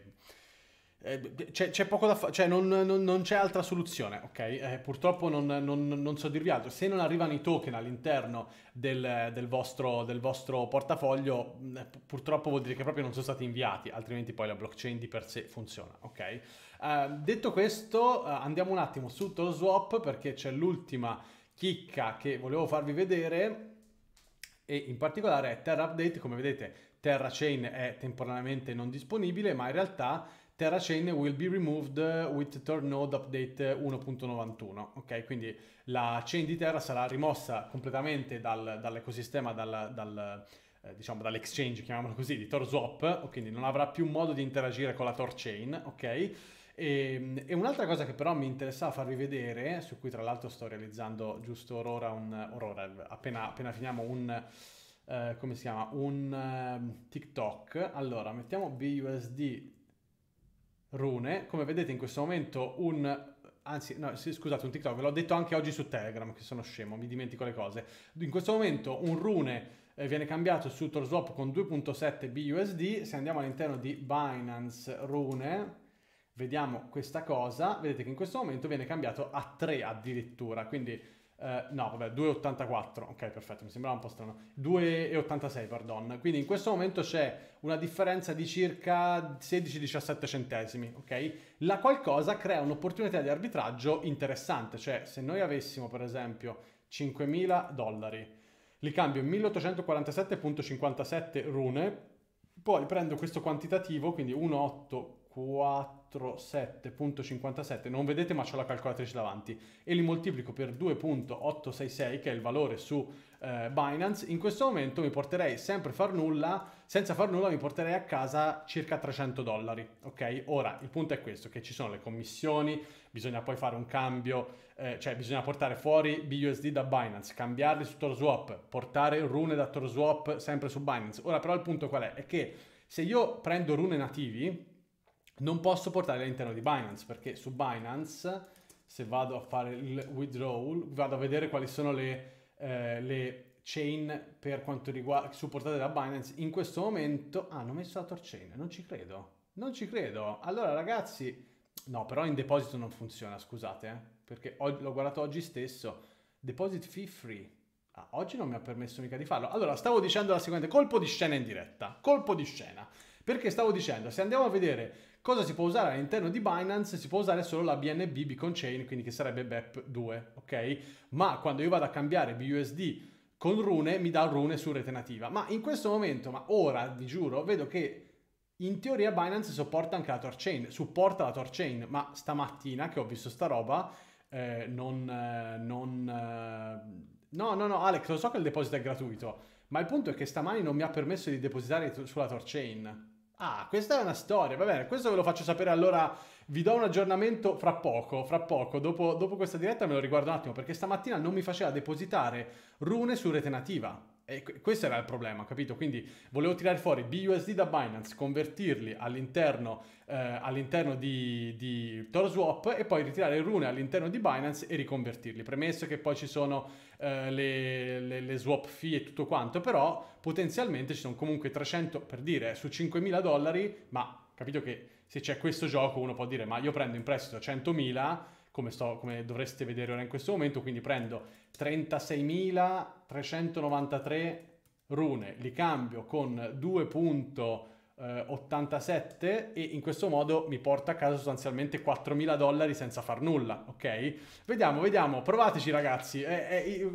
eh, c'è, c'è, poco da fare, cioè non, non, non, c'è altra soluzione, ok? Eh, purtroppo non, non, so dirvi altro. Se non arrivano i token all'interno del, del, vostro, del, vostro, portafoglio, mm, eh, purtroppo vuol dire che proprio non sono stati inviati, altrimenti poi la blockchain di per sé funziona, ok? Eh, detto questo, eh, andiamo un attimo su ToroSwap perché c'è l'ultima chicca che volevo farvi vedere e in particolare è Terra Update, come vedete Terra Chain è temporaneamente non disponibile, ma in realtà TerraChain will be removed with third node update 1.91. Ok, quindi la chain di Terra sarà rimossa completamente dal, dall'ecosistema, dal, dal, eh, diciamo dall'exchange, chiamiamolo così, di TorSwap, quindi non avrà più modo di interagire con la TorChain, ok? E, ehm, e, un'altra cosa che però mi interessava farvi vedere, su cui tra l'altro sto realizzando giusto Aurora, un, orora appena, appena finiamo un, eh, come si chiama, un uh, TikTok. Allora, mettiamo BUSD rune. Come vedete in questo momento un... Anzi, no, scusate, un TikTok, ve l'ho detto anche oggi su Telegram, che sono scemo, mi dimentico le cose. In questo momento un rune eh, viene cambiato su Torswap con 2.7 BUSD. Se andiamo all'interno di Binance Rune, vediamo questa cosa. Vedete che in questo momento viene cambiato a 3 addirittura, quindi Uh, no, vabbè, 2,84. Ok, perfetto, mi sembrava un po' strano. 2,86, pardon. Quindi in questo momento c'è una differenza di circa 16-17 centesimi, ok? La qualcosa crea un'opportunità di arbitraggio interessante, cioè se noi avessimo per esempio 5.000 dollari, li cambio in 1847.57 rune, poi prendo questo quantitativo, quindi 1,84 47.57, non vedete ma ho la calcolatrice davanti, e li moltiplico per 2.866 che è il valore su eh, Binance, in questo momento mi porterei sempre far nulla, senza far nulla mi porterei a casa circa 300 dollari, ok? Ora, il punto è questo, che ci sono le commissioni, bisogna poi fare un cambio, eh, cioè bisogna portare fuori BUSD da Binance, cambiarli su TorSwap, portare rune da TorSwap sempre su Binance. Ora però il punto qual è? È che se io prendo rune nativi, non posso portare all'interno di Binance perché su Binance se vado a fare il withdrawal vado a vedere quali sono le, eh, le chain per quanto riguarda supportate da Binance in questo momento ah, hanno messo la torchain non ci credo non ci credo allora ragazzi no però in deposito non funziona scusate eh, perché ho, l'ho guardato oggi stesso deposit fee free ah, oggi non mi ha permesso mica di farlo allora stavo dicendo la seguente colpo di scena in diretta colpo di scena perché stavo dicendo se andiamo a vedere Cosa si può usare all'interno di Binance? Si può usare solo la BNB Beacon Chain, quindi che sarebbe BEP2, ok? Ma quando io vado a cambiare BUSD con Rune, mi dà Rune su rete nativa. Ma in questo momento, ma ora, vi giuro, vedo che in teoria Binance supporta anche la Torchain, supporta la Torchain, ma stamattina che ho visto sta roba, eh, non... Eh, non eh... No, no, no, Alex, lo so che il deposito è gratuito, ma il punto è che stamani non mi ha permesso di depositare sulla Torchain. Ah, questa è una storia, va bene, questo ve lo faccio sapere allora, vi do un aggiornamento fra poco, fra poco, dopo, dopo questa diretta me lo riguardo un attimo, perché stamattina non mi faceva depositare rune su rete nativa. E questo era il problema, capito? Quindi volevo tirare fuori BUSD da Binance, convertirli all'interno, eh, all'interno di, di ToroSwap e poi ritirare rune all'interno di Binance e riconvertirli. Premesso che poi ci sono eh, le, le, le, swap fee e tutto quanto, però potenzialmente ci sono comunque 300, per dire, su 5.000 dollari, ma capito che se c'è questo gioco uno può dire ma io prendo in prestito 100.000 come, sto, come dovreste vedere ora in questo momento, quindi prendo 36.393 rune, li cambio con punti eh, 87 e in questo modo mi porta a casa sostanzialmente 4.000 dollari senza far nulla, ok? Vediamo, vediamo, provateci ragazzi, eh, eh,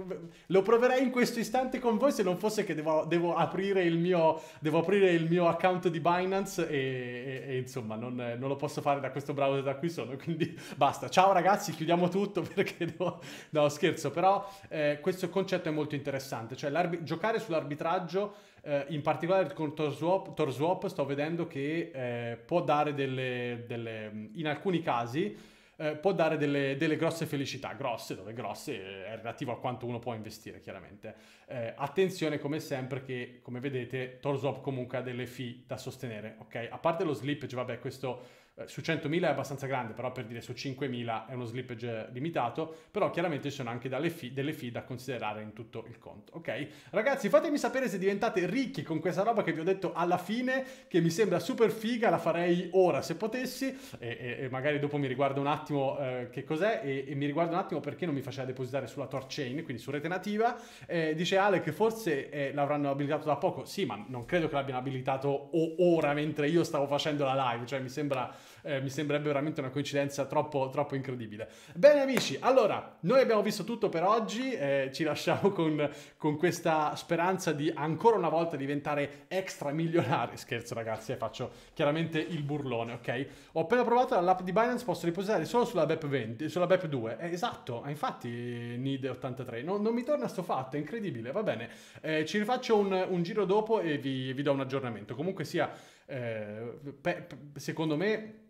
lo proverei in questo istante con voi se non fosse che devo, devo, aprire, il mio, devo aprire, il mio, account di Binance e, e, e insomma non, non, lo posso fare da questo browser da cui sono, quindi basta. Ciao ragazzi, chiudiamo tutto perché devo... no scherzo, però eh, questo concetto è molto interessante, cioè giocare sull'arbitraggio eh, in particolare con TorSwap, TorSwap sto vedendo che eh, può dare delle, delle, in alcuni casi eh, può dare delle, delle, grosse felicità, grosse, dove grosse eh, è relativo a quanto uno può investire chiaramente. Eh, attenzione come sempre che, come vedete, TorSwap comunque ha delle fee da sostenere, ok? A parte lo slippage, cioè, vabbè, questo eh, su 100.000 è abbastanza grande, però per dire su 5.000 è uno slippage limitato, però chiaramente ci sono anche fee, delle fee da considerare in tutto il conto, ok? Ragazzi, fatemi sapere se diventate ricchi con questa roba che vi ho detto alla fine, che mi sembra super figa, la farei ora se potessi, e, e magari dopo mi riguardo un attimo eh, che cos'è, e, e, mi riguardo un attimo perché non mi faceva depositare sulla Torchain, quindi su rete nativa, eh, dice Ale che forse eh, l'avranno abilitato da poco, sì, ma non credo che l'abbiano abilitato ora mentre io stavo facendo la live, cioè mi sembra eh, mi sembrerebbe veramente una coincidenza troppo, troppo incredibile. Bene amici, allora, noi abbiamo visto tutto per oggi, eh, ci lasciamo con, con questa speranza di ancora una volta diventare extra milionari. Scherzo ragazzi, eh, faccio chiaramente il burlone, ok? Ho appena provato l'app di Binance, posso riposare solo sulla BEP20, sulla BEP2. Eh, esatto, eh, infatti NID 83, non, non, mi torna sto fatto, è incredibile, va bene. Eh, ci rifaccio un, un, giro dopo e vi, vi do un aggiornamento. Comunque sia, eh, pe, pe, secondo me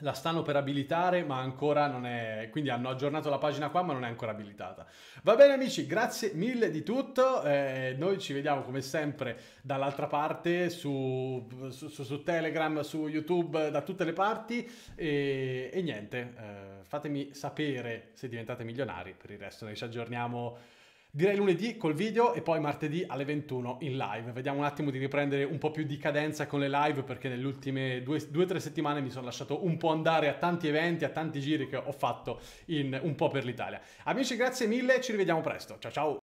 la stanno per abilitare, ma ancora non è. Quindi hanno aggiornato la pagina qua, ma non è ancora abilitata. Va bene, amici, grazie mille di tutto. Eh, noi ci vediamo come sempre dall'altra parte su, su, su, Telegram, su YouTube, da tutte le parti. E, e niente, eh, fatemi sapere se diventate milionari. Per il resto, noi ci aggiorniamo Direi lunedì col video e poi martedì alle 21 in live. Vediamo un attimo di riprendere un po' più di cadenza con le live perché nelle ultime due o tre settimane mi sono lasciato un po' andare a tanti eventi, a tanti giri che ho fatto in un po' per l'Italia. Amici, grazie mille, ci rivediamo presto. Ciao ciao!